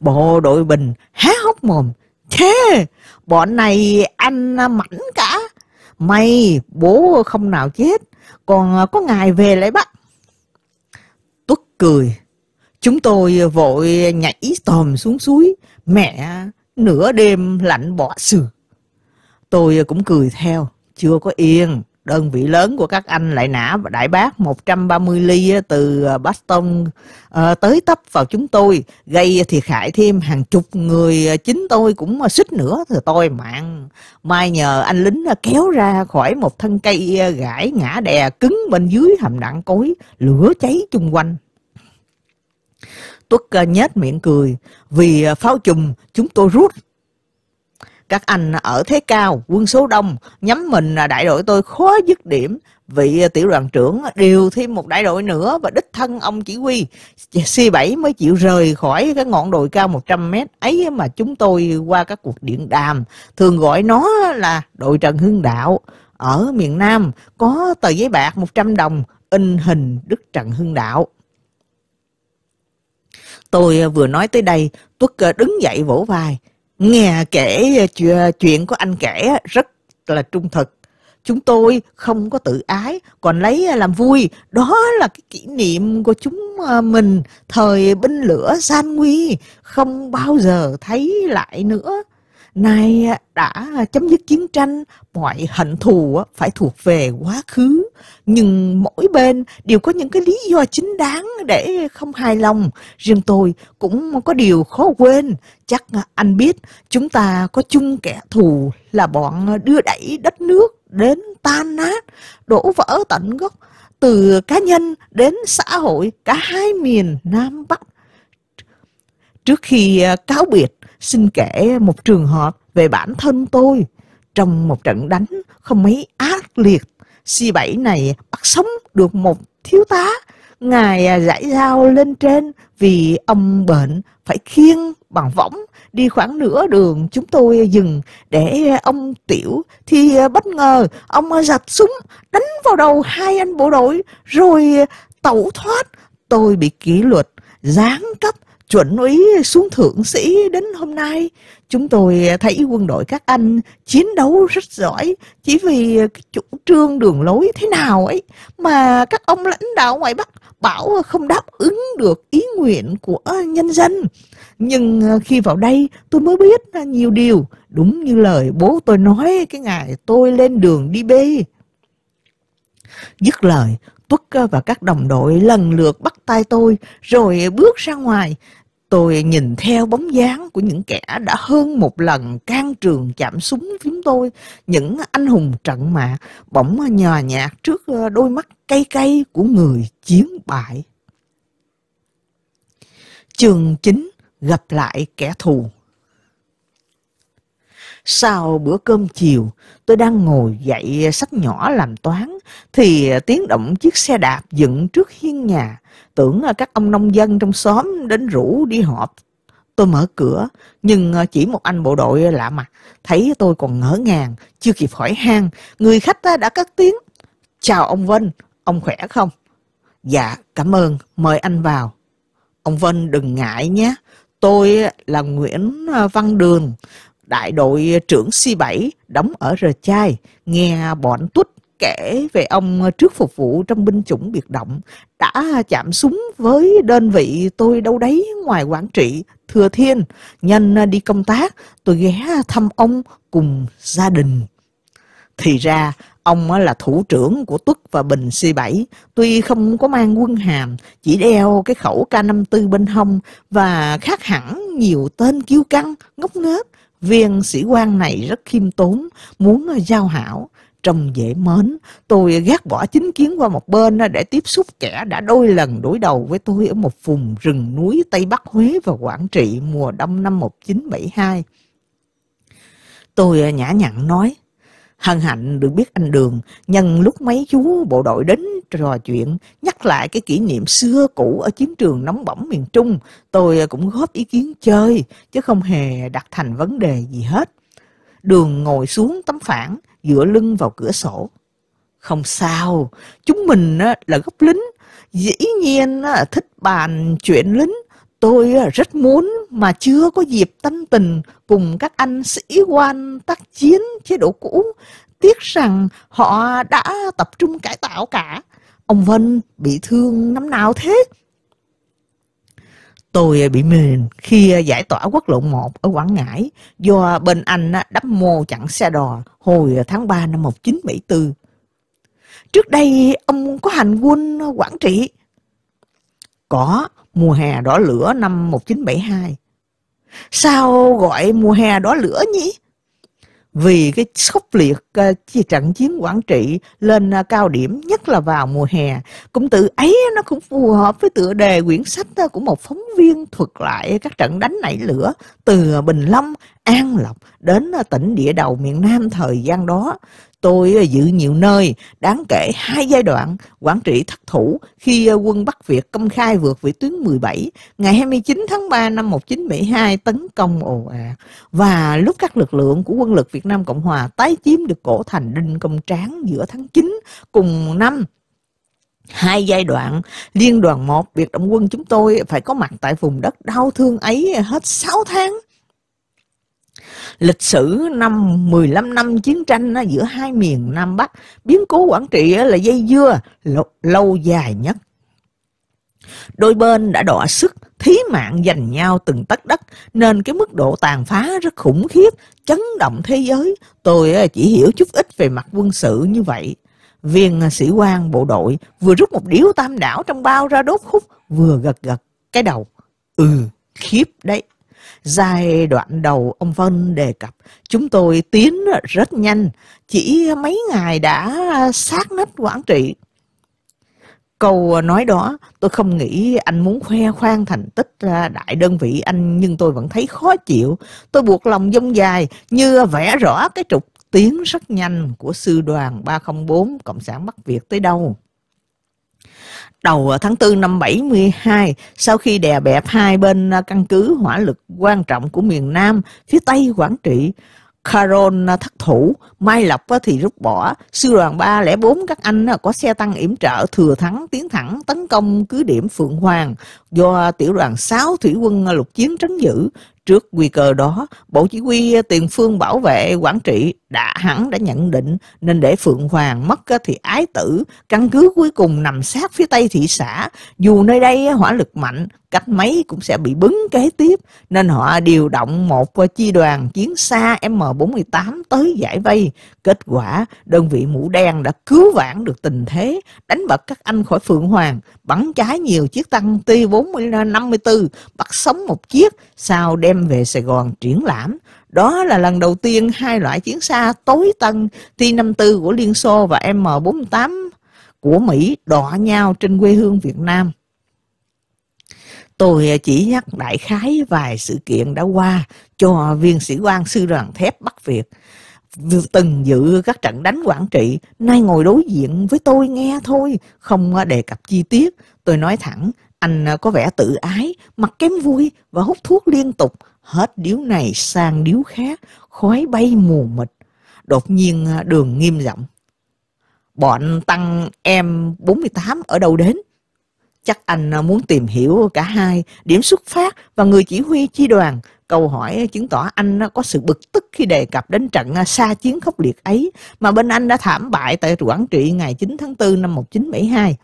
Bộ đội Bình há hốc mồm, thế bọn này anh à, mảnh cả, mày bố không nào chết, còn có ngày về lại bắt. Tuất cười, chúng tôi vội nhảy tòm xuống suối, Mẹ nửa đêm lạnh bỏ xử. Tôi cũng cười theo, chưa có yên. Đơn vị lớn của các anh lại nã và đại bác 130 ly từ ờ, Boston ờ, tới tấp vào chúng tôi, gây thiệt hại thêm hàng chục người ờ, chính tôi cũng xích nữa thì tôi mạng. Mai nhờ anh lính kéo ra khỏi một thân cây gãi ngã đè cứng bên dưới hầm đạn cối, lửa cháy chung quanh. Tuất à, nhếch miệng cười, vì à, pháo chùm chúng tôi rút. Các anh ở thế cao, quân số đông, nhắm mình đại đội tôi khó dứt điểm. Vị à, tiểu đoàn trưởng điều thêm một đại đội nữa và đích thân ông chỉ huy. C7 mới chịu rời khỏi cái ngọn đồi cao 100 mét ấy mà chúng tôi qua các cuộc điện đàm, thường gọi nó là đội Trần Hưng Đạo. Ở miền Nam có tờ giấy bạc 100 đồng in hình Đức Trần Hưng Đạo. Tôi à, vừa nói tới đây, Tuất à, đứng dậy vỗ vai. Nghe kể à, chuyện của anh kể rất là trung thực. Chúng tôi không có tự ái, còn lấy làm vui. Đó là cái kỷ niệm của chúng mình thời binh lửa san nguy, không bao giờ thấy lại nữa nay à, đã à, chấm dứt chiến tranh, mọi hận thù à, phải thuộc về quá khứ. Nhưng mỗi bên đều có những cái lý do chính đáng để không hài lòng. Riêng tôi cũng có điều khó quên. Chắc anh biết chúng ta có chung kẻ thù là bọn đưa đẩy đất nước đến tan nát, đổ vỡ tận gốc từ cá nhân đến xã hội cả hai miền Nam Bắc Trước khi à, cáo biệt, xin kể một trường hợp về bản thân tôi. Trong một trận đánh không mấy ác liệt, C7 này bắt sống được một thiếu tá. Ngài à, giải dao lên trên vì ông bệnh phải khiêng bằng võng đi khoảng nửa đường chúng tôi dừng để ông tiểu thì à, bất ngờ ông giật súng đánh vào đầu hai anh bộ đội rồi tẩu thoát tôi bị kỷ luật giáng cấp chuẩn úy xuống thượng sĩ đến hôm nay chúng tôi thấy quân đội các anh chiến đấu rất giỏi chỉ vì cái chủ trương đường lối thế nào ấy mà các ông lãnh đạo ngoài bắc bảo không đáp ứng được ý nguyện của nhân dân nhưng khi vào đây tôi mới biết nhiều điều đúng như lời bố tôi nói cái ngày tôi lên đường đi bê dứt lời Tucker và các đồng đội lần lượt bắt tay tôi rồi bước ra ngoài. Tôi nhìn theo bóng dáng của những kẻ đã hơn một lần can trường chạm súng chúng tôi, những anh hùng trận mạc bỗng nhòa nhạt trước ờ, đôi mắt cay cay của người chiến bại. Trường chính Gặp lại kẻ thù sau bữa cơm chiều, tôi đang ngồi dạy sách nhỏ làm toán, thì tiếng động chiếc xe đạp dựng trước hiên nhà. Tưởng các ông nông dân trong xóm đến rủ đi họp. Tôi mở cửa, nhưng chỉ một anh bộ đội lạ mặt. Thấy tôi còn ngỡ ngàng, chưa kịp hỏi han Người khách đã cất tiếng. Chào ông Vân, ông khỏe không? Dạ, cảm ơn, mời anh vào. Ông Vân đừng ngại nhé, tôi là Nguyễn Văn Đường đại đội trưởng C7 đóng ở R Chai, nghe bọn Tuất kể về ông trước phục vụ trong binh chủng biệt động, đã chạm súng với đơn vị tôi đâu đấy ngoài quản Trị, Thừa Thiên. Nhân đi công tác, tôi ghé thăm ông cùng gia đình. Thì ra, ông là thủ trưởng của Tuất và Bình C7, tuy không có mang quân hàm, chỉ đeo cái khẩu K54 bên hông và khác hẳn nhiều tên kiêu căng, ngốc nghếch Viên sĩ quan này rất khiêm tốn, muốn ờ, giao hảo, trông dễ mến. Tôi gác bỏ chính kiến qua một bên ờ, để tiếp xúc kẻ đã đôi lần đối đầu với tôi ở một vùng rừng núi Tây Bắc Huế và Quảng Trị mùa đông năm 1972. Tôi ờ, nhã nhặn nói, Hân hạnh được biết anh Đường nhân lúc mấy chú bộ đội đến trò chuyện, nhắc lại cái kỷ niệm xưa cũ ở chiến trường nóng bỏng miền Trung, tôi cũng góp ý kiến chơi, chứ không hề đặt thành vấn đề gì hết. Đường ngồi xuống tấm phản, dựa lưng vào cửa sổ. Không sao, chúng mình là gốc lính, dĩ nhiên thích bàn chuyện lính, Tôi rất muốn mà chưa có dịp tân tình cùng các anh sĩ quan tác chiến chế độ cũ. Tiếc rằng họ đã tập trung cải tạo cả. Ông Vân bị thương năm nào thế? Tôi bị mềm khi giải tỏa quốc lộ 1 ở Quảng Ngãi do bên Anh đắp mô chặn xe đò hồi tháng 3 năm 1974. Trước đây ông có hành quân Quảng Trị. Có, mùa hè đỏ lửa năm 1972. Sao gọi mùa hè đỏ lửa nhỉ? Vì cái sốc liệt uh, trận chiến quản Trị lên ờ, cao điểm nhất là vào mùa hè. Cũng tự ấy nó cũng phù hợp với tựa đề quyển sách ờ, của một phóng viên thuật lại các trận đánh nảy lửa từ Bình Long, An Lộc đến tỉnh địa đầu miền Nam thời gian đó. Tôi dự nhiều nơi, đáng kể hai giai đoạn quản trị thất thủ khi ờ, quân Bắc Việt công khai vượt vĩ tuyến 17 ngày 29 tháng 3 năm 1972 tấn công ồ ạt à. và lúc các lực lượng của quân lực Việt Nam Cộng Hòa tái chiếm được cổ thành Đinh Công Tráng giữa tháng 9 cùng năm Hai giai đoạn, Liên đoàn một biệt động quân chúng tôi phải có mặt tại vùng đất đau thương ấy hết 6 tháng lịch sử năm 15 năm chiến tranh giữa hai miền Nam Bắc biến cố quản Trị là dây dưa lâu, lâu dài nhất đôi bên đã đọa sức thí mạng giành nhau từng tấc đất nên cái mức độ tàn phá rất khủng khiếp chấn động thế giới tôi chỉ hiểu chút ít về mặt quân sự như vậy viên sĩ quan bộ đội vừa rút một điếu tam đảo trong bao ra đốt khúc vừa gật gật cái đầu ừ khiếp đấy Giai đoạn đầu ông Vân đề cập, chúng tôi tiến rất nhanh, chỉ mấy ngày đã sát nách quản Trị. Câu nói đó, tôi không nghĩ anh muốn khoe khoang thành tích à, đại đơn vị anh, nhưng tôi vẫn thấy khó chịu. Tôi buộc lòng dông dài, như vẽ rõ cái trục tiến rất nhanh của sư đoàn 304 Cộng sản Bắc Việt tới đâu. Đầu tháng 4 năm 72, sau khi đè bẹp hai bên à, căn cứ hỏa lực quan trọng của miền Nam, phía Tây quản Trị, Caron à, thất thủ, Mai Lộc à, thì rút bỏ, sư đoàn 304 các anh có xe tăng yểm trợ thừa thắng tiến thẳng tấn công cứ điểm Phượng Hoàng do tiểu đoàn 6 thủy quân lục chiến trấn giữ, Trước nguy cơ đó, Bộ Chỉ huy ờ, Tiền Phương Bảo vệ quản Trị đã hẳn đã nhận định nên để Phượng Hoàng mất ờ, thì ái tử, căn cứ cuối cùng nằm sát phía tây thị xã. Dù nơi đây ờ, hỏa lực mạnh, cách mấy cũng sẽ bị bứng kế tiếp nên họ điều động một chi đoàn chiến xa M48 tới giải vây. Kết quả, đơn vị mũ đen đã cứu vãn được tình thế, đánh bật các anh khỏi Phượng Hoàng, bắn trái nhiều chiếc tăng T-54, bắt sống một chiếc, sau đem về Sài Gòn triển lãm. Đó là lần đầu tiên hai loại chiến xa tối tân T-54 của Liên Xô và M48 của Mỹ đọ nhau trên quê hương Việt Nam. Tôi à, chỉ nhắc đại khái vài sự kiện đã qua cho viên sĩ quan sư đoàn thép Bắc Việt từng dự các trận đánh quản trị nay ngồi đối diện với tôi nghe thôi không đề cập chi tiết tôi nói thẳng anh à, có vẻ tự ái mặt kém vui và hút thuốc liên tục hết điếu này sang điếu khác khói bay mù mịt đột nhiên à, đường nghiêm giọng bọn tăng em 48 ở đâu đến Chắc anh à, muốn tìm hiểu cả hai, điểm xuất phát và người chỉ huy chi đoàn. Câu hỏi chứng tỏ anh à, có sự bực tức khi đề cập đến trận à, xa chiến khốc liệt ấy mà bên anh đã thảm bại tại Quảng Trị ngày 9 tháng 4 năm 1972.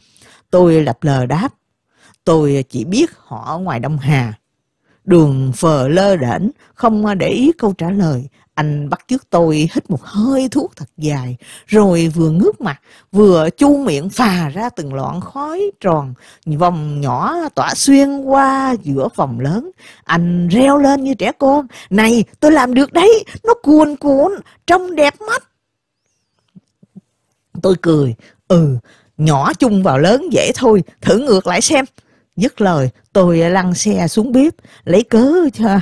Tôi lập lờ đáp, tôi chỉ biết họ ở ngoài Đông Hà. Đường phờ lơ đễnh không để ý câu trả lời, anh bắt chước tôi hít một hơi thuốc thật dài, rồi vừa ngước mặt, vừa chu miệng phà ra từng lọn khói tròn, vòng nhỏ tỏa xuyên qua giữa vòng lớn. Anh reo lên như trẻ con, này tôi làm được đấy, nó cuồn cuộn, trông đẹp mắt. Tôi cười, ừ, nhỏ chung vào lớn dễ thôi, thử ngược lại xem. Dứt lời, tôi lăn xe xuống bếp, lấy cớ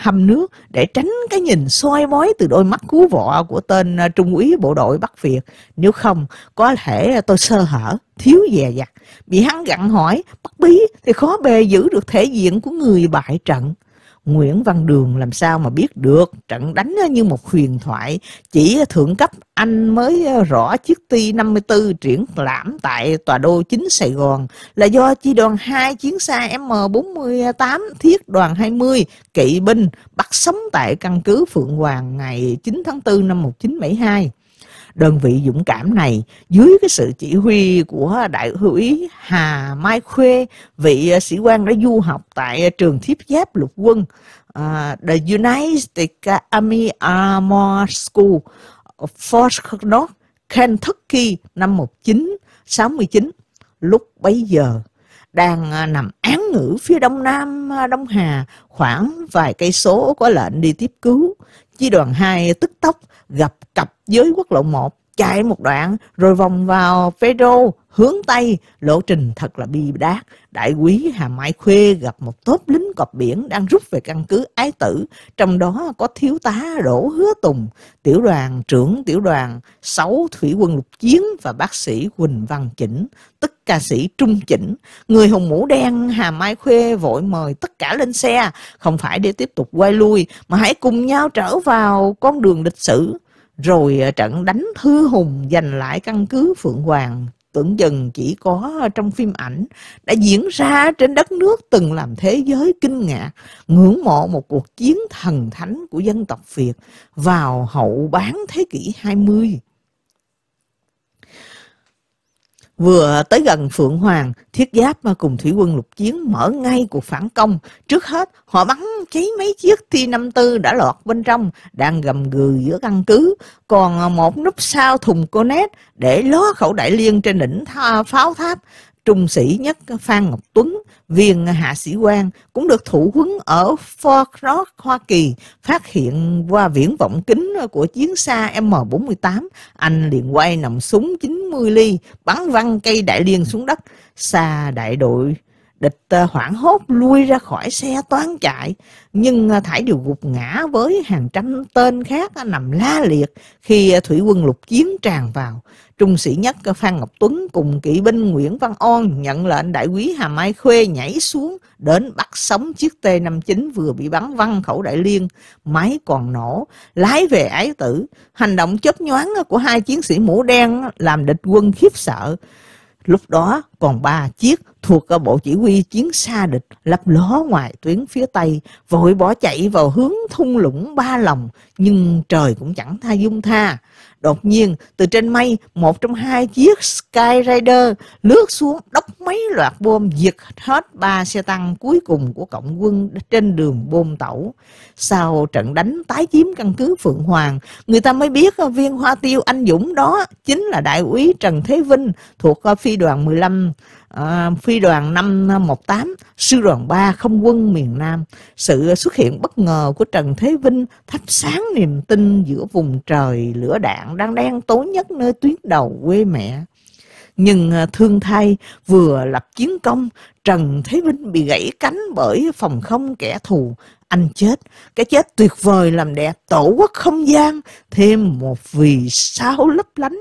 hầm nước để tránh cái nhìn soi mói từ đôi mắt cú vọ của tên à, trung úy bộ đội Bắc Việt. Nếu không, có thể tôi sơ hở, thiếu dè dặt. Bị hắn gặn hỏi, bắt bí thì khó bề giữ được thể diện của người bại trận. Nguyễn Văn Đường làm sao mà biết được trận đánh như một huyền thoại chỉ thượng cấp anh mới rõ chiếc ti 54 triển lãm tại tòa đô chính Sài Gòn là do chi đoàn 2 chiến xa M48 thiết đoàn 20 kỵ binh bắt sống tại căn cứ Phượng Hoàng ngày 9 tháng 4 năm 1972 đơn vị dũng cảm này dưới cái sự chỉ huy của đại hủy Hà Mai Khuê, vị à, sĩ quan đã du học tại à, trường thiếp giáp lục quân uh, The United Army Armor School Fort Knox, Kentucky năm 1969. Lúc bấy giờ đang nằm án ngữ phía đông nam Đông Hà khoảng vài cây số có lệnh đi tiếp cứu. Chi đoàn 2 tức tốc gặp cặp dưới quốc lộ 1 chạy một đoạn rồi vòng vào Pedro hướng Tây, lộ trình thật là bi đát. Đại quý Hà Mai Khuê gặp một tốp lính cọp biển đang rút về căn cứ ái tử, trong đó có thiếu tá Đỗ Hứa Tùng, tiểu đoàn trưởng tiểu đoàn 6 thủy quân lục chiến và bác sĩ Quỳnh Văn Chỉnh, tức ca sĩ Trung Chỉnh. Người hùng mũ đen Hà Mai Khuê vội mời tất cả lên xe, không phải để tiếp tục quay lui, mà hãy cùng nhau trở vào con đường lịch sử rồi ờ, trận đánh thư hùng giành lại căn cứ Phượng Hoàng tưởng chừng chỉ có trong phim ảnh đã diễn ra trên đất nước từng làm thế giới kinh ngạc ngưỡng mộ một cuộc chiến thần thánh của dân tộc Việt vào hậu bán thế kỷ 20. Vừa tới gần Phượng Hoàng, thiết giáp cùng thủy quân lục chiến mở ngay cuộc phản công. Trước hết, họ bắn cháy mấy chiếc T-54 đã lọt bên trong, đang gầm gừ giữa căn cứ. Còn một nút sao thùng cô nét để ló khẩu đại liên trên đỉnh tha pháo tháp trung sĩ nhất Phan Ngọc Tuấn, viên hạ sĩ quan cũng được thủ huấn ở Fort Knox, Hoa Kỳ, phát hiện qua viễn vọng kính của chiến xa M48, anh liền quay nòng súng 90 ly, bắn văng cây đại liên xuống đất, xa đại đội địch ờ, hoảng hốt lui ra khỏi xe toán chạy nhưng ờ, thải đều gục ngã với hàng trăm tên khác nằm la liệt khi ờ, thủy quân lục chiến tràn vào Trung sĩ nhất ờ, Phan Ngọc Tuấn cùng kỵ binh Nguyễn Văn On nhận lệnh đại quý Hà Mai Khuê nhảy xuống đến bắt sống chiếc T-59 vừa bị bắn văng khẩu đại liên, máy còn nổ, lái về ái tử. Hành động chớp nhoáng ờ, của hai chiến sĩ mũ đen ờ, làm địch quân khiếp sợ. Lúc đó còn ba chiếc thuộc bộ chỉ huy chiến xa địch lấp ló ngoài tuyến phía Tây, vội bỏ chạy vào hướng thung lũng ba lòng, nhưng trời cũng chẳng tha dung tha. Đột nhiên, từ trên mây, một trong hai chiếc Skyrider lướt xuống đốc mấy loạt bom diệt hết ba xe tăng cuối cùng của cộng quân trên đường bom tẩu. Sau trận đánh tái chiếm căn cứ Phượng Hoàng, người ta mới biết viên hoa tiêu anh Dũng đó chính là đại úy Trần Thế Vinh thuộc phi đoàn 15 à, phi đoàn 518, à, sư đoàn 3 không quân miền Nam. Sự xuất hiện bất ngờ của Trần Thế Vinh thắp sáng niềm tin giữa vùng trời lửa đạn đang đen tối nhất nơi tuyến đầu quê mẹ. Nhưng à, thương thay vừa lập chiến công, Trần Thế Vinh bị gãy cánh bởi phòng không kẻ thù. Anh chết, cái chết tuyệt vời làm đẹp tổ quốc không gian, thêm một vì sao lấp lánh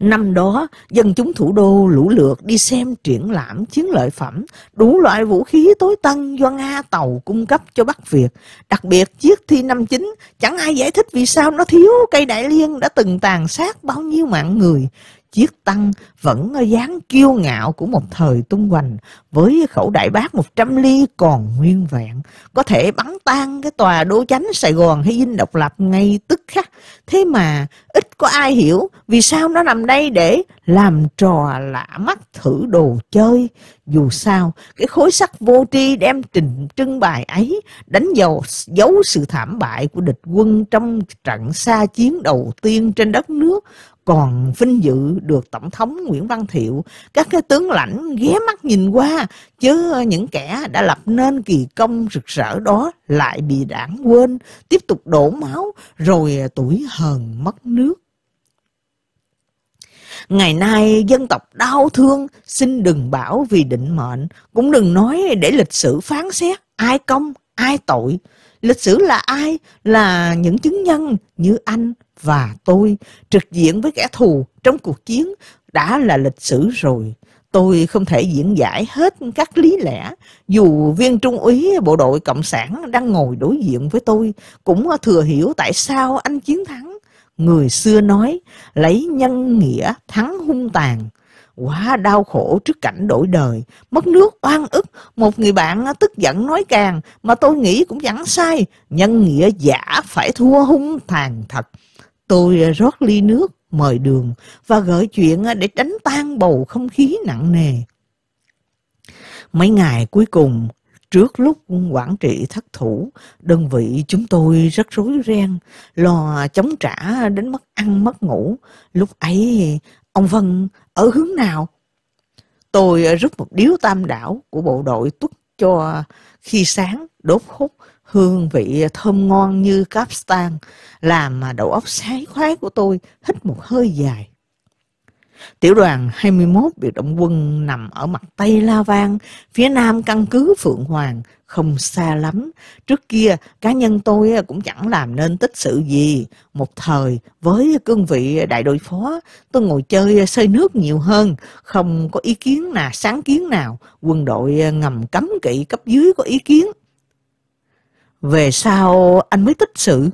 Năm đó, dân chúng thủ đô lũ lượt đi xem triển lãm chiến lợi phẩm, đủ loại vũ khí tối tân do Nga tàu cung cấp cho Bắc Việt. Đặc biệt, chiếc thi chín chẳng ai giải thích vì sao nó thiếu cây đại liên đã từng tàn sát bao nhiêu mạng người chiếc tăng vẫn ờ, dáng kiêu ngạo của một thời tung hoành với khẩu đại bác 100 ly còn nguyên vẹn, có thể bắn tan cái tòa đô chánh Sài Gòn hay dinh độc lập ngay tức khắc. Thế mà ít có ai hiểu vì sao nó nằm đây để làm trò lạ mắt thử đồ chơi. Dù sao, cái khối sắt vô tri đem trình trưng bài ấy đánh dấu dấu sự thảm bại của địch quân trong trận xa chiến đầu tiên trên đất nước còn vinh dự được tổng thống Nguyễn Văn Thiệu các cái tướng lãnh ghé mắt nhìn qua chứ những kẻ đã lập nên kỳ công rực rỡ đó lại bị đảng quên tiếp tục đổ máu rồi tuổi hờn mất nước Ngày nay dân tộc đau thương, xin đừng bảo vì định mệnh, cũng đừng nói để lịch sử phán xét ai công, ai tội. Lịch sử là ai? Là những chứng nhân như anh và tôi trực diện với kẻ thù trong cuộc chiến đã là lịch sử rồi. Tôi không thể diễn giải hết các lý lẽ, dù viên trung úy bộ đội Cộng sản đang ngồi đối diện với tôi, cũng thừa hiểu tại sao anh chiến thắng. Người xưa nói, lấy nhân nghĩa thắng hung tàn, quá đau khổ trước cảnh đổi đời, mất nước oan ức, một người bạn tức giận nói càng, mà tôi nghĩ cũng chẳng sai, nhân nghĩa giả phải thua hung tàn thật. Tôi rót ly nước, mời đường, và gợi chuyện để tránh tan bầu không khí nặng nề. Mấy ngày cuối cùng, Trước lúc quản trị thất thủ, đơn vị chúng tôi rất rối ren, lo chống trả đến mất ăn mất ngủ. Lúc ấy, ông Vân ở hướng nào tôi ờ, rút một điếu tam đảo của bộ đội tuất cho khi sáng đốt hút hương vị thơm ngon như capstan làm mà đầu óc sái khoái của tôi hít một hơi dài Tiểu đoàn 21 biệt động quân nằm ở mặt Tây La Vang, phía nam căn cứ Phượng Hoàng, không xa lắm. Trước kia, cá nhân tôi cũng chẳng làm nên tích sự gì. Một thời, với cương vị đại đội phó, tôi ngồi chơi xơi nước nhiều hơn, không có ý kiến nào, sáng kiến nào. Quân đội ngầm cấm kỵ cấp dưới có ý kiến. Về sau, anh mới tích sự.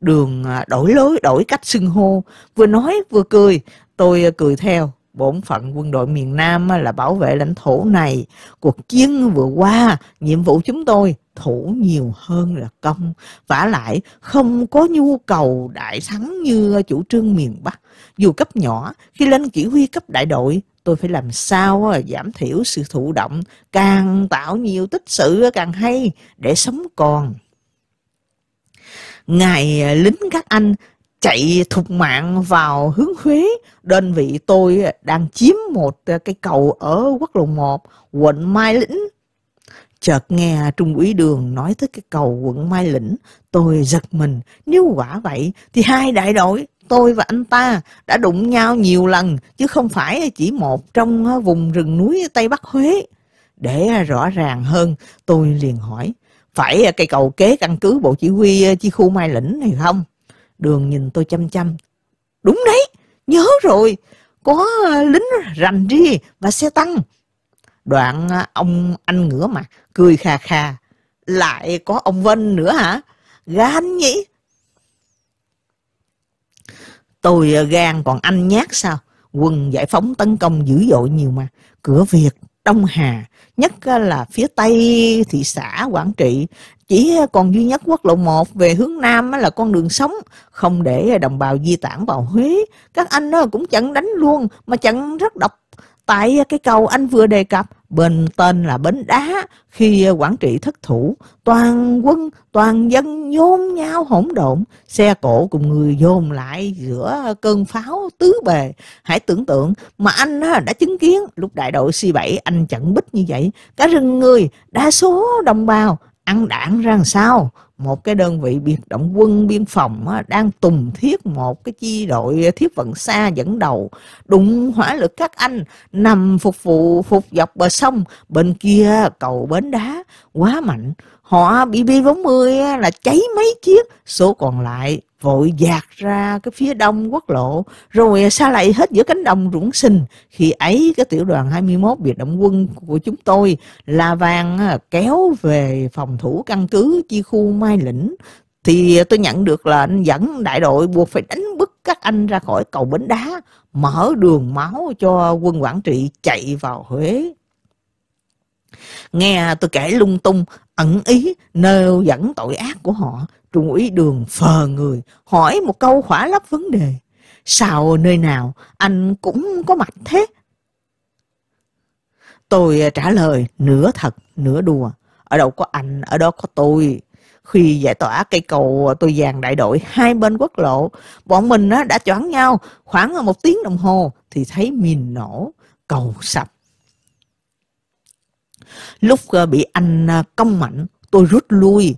Đường à, đổi lối, đổi cách xưng hô, vừa nói vừa cười, tôi à, cười theo bổn phận quân đội miền Nam là bảo vệ lãnh thổ này. Cuộc chiến vừa qua, nhiệm vụ chúng tôi thủ nhiều hơn là công. vả lại, không có nhu cầu đại thắng như chủ trương miền Bắc. Dù cấp nhỏ, khi lên chỉ huy cấp đại đội, tôi phải làm sao giảm thiểu sự thụ động, càng tạo nhiều tích sự càng hay để sống còn. Ngài lính các anh chạy thục mạng vào hướng Huế. Đơn vị tôi đang chiếm một cái cầu ở quốc lộ 1, quận Mai Lĩnh. Chợt nghe Trung úy Đường nói tới cái cầu quận Mai Lĩnh, tôi giật mình. Nếu quả vậy thì hai đại đội, tôi và anh ta đã đụng nhau nhiều lần, chứ không phải chỉ một trong vùng rừng núi Tây Bắc Huế. Để rõ ràng hơn, tôi liền hỏi, phải cây cầu kế căn cứ bộ chỉ huy chi khu Mai Lĩnh này không? Đường nhìn tôi chăm chăm. Đúng đấy, nhớ rồi, có ờ, lính rành ri và xe tăng. Đoạn ờ, ông anh ngửa mặt, cười khà khà. Lại có ông Vân nữa hả? Gan nhỉ? Tôi ờ, gan còn anh nhát sao? Quân giải phóng tấn công dữ dội nhiều mà. Cửa Việt, Đông Hà, nhất là phía Tây thị xã Quảng Trị chỉ ờ, còn duy nhất quốc lộ 1 về hướng Nam là con đường sống, không để đồng bào di tản vào Huế. Các anh cũng chẳng đánh luôn, mà chẳng rất độc tại ờ, cái cầu anh vừa đề cập bên tên là bến đá khi ờ, quản trị thất thủ toàn quân toàn dân nhốn nhau hỗn độn xe cộ cùng người dồn lại giữa cơn pháo tứ bề hãy tưởng tượng mà anh đã chứng kiến lúc đại đội c 7 anh chẳng bích như vậy cả rừng người đa số đồng bào ăn đảng ra làm sao một cái đơn vị biệt động quân biên phòng á, đang tùng thiết một cái chi đội thiết vận xa dẫn đầu đụng hỏa lực các anh nằm phục vụ phục dọc bờ sông bên kia cầu bến đá quá mạnh họ bị bốn mươi là cháy mấy chiếc số còn lại vội dạt ra cái phía đông quốc lộ rồi xa lại hết giữa cánh đồng ruộng sình khi ấy cái tiểu đoàn 21 biệt động quân của chúng tôi là vàng kéo về phòng thủ căn cứ chi khu Mai Lĩnh thì tôi nhận được là anh dẫn đại đội buộc phải đánh bức các anh ra khỏi cầu Bến Đá mở đường máu cho quân quản Trị chạy vào Huế Nghe tôi kể lung tung, ẩn ý, nêu dẫn tội ác của họ, Trung úy đường phờ người, hỏi một câu khỏa lấp vấn đề. Sao nơi nào anh cũng có mặt thế? Tôi trả lời nửa thật, nửa đùa. Ở đâu có anh, ở đó có tôi. Khi giải tỏa cây cầu tôi dàn đại đội hai bên quốc lộ, bọn mình đã choáng nhau khoảng một tiếng đồng hồ thì thấy mìn nổ, cầu sập. Lúc à, bị anh à, công mạnh, tôi rút lui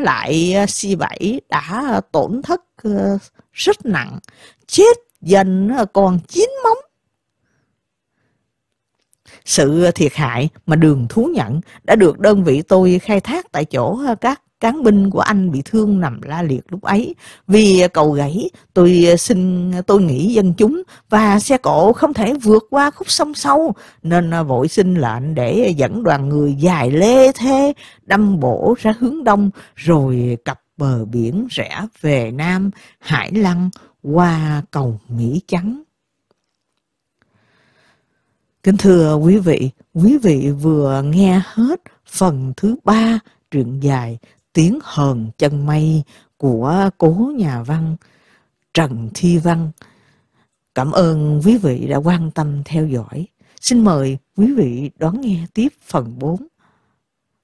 lại C7 ờ, đã ờ, tổn thất ờ, rất nặng, chết dần còn chín móng. Sự thiệt hại mà đường thú nhận đã được đơn vị tôi khai thác tại chỗ các Cán binh của anh bị thương nằm la liệt lúc ấy. Vì cầu gãy, tôi xin tôi nghĩ dân chúng và xe cộ không thể vượt qua khúc sông sâu, nên vội xin lệnh để dẫn đoàn người dài lê thê, đâm bổ ra hướng đông, rồi cặp bờ biển rẽ về Nam, Hải Lăng, qua cầu Mỹ Trắng. Kính thưa quý vị, quý vị vừa nghe hết phần thứ ba truyện dài tiếng hờn chân mây của cố nhà văn Trần Thi Văn. Cảm ơn quý vị đã quan tâm theo dõi. Xin mời quý vị đón nghe tiếp phần 4.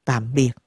Tạm biệt.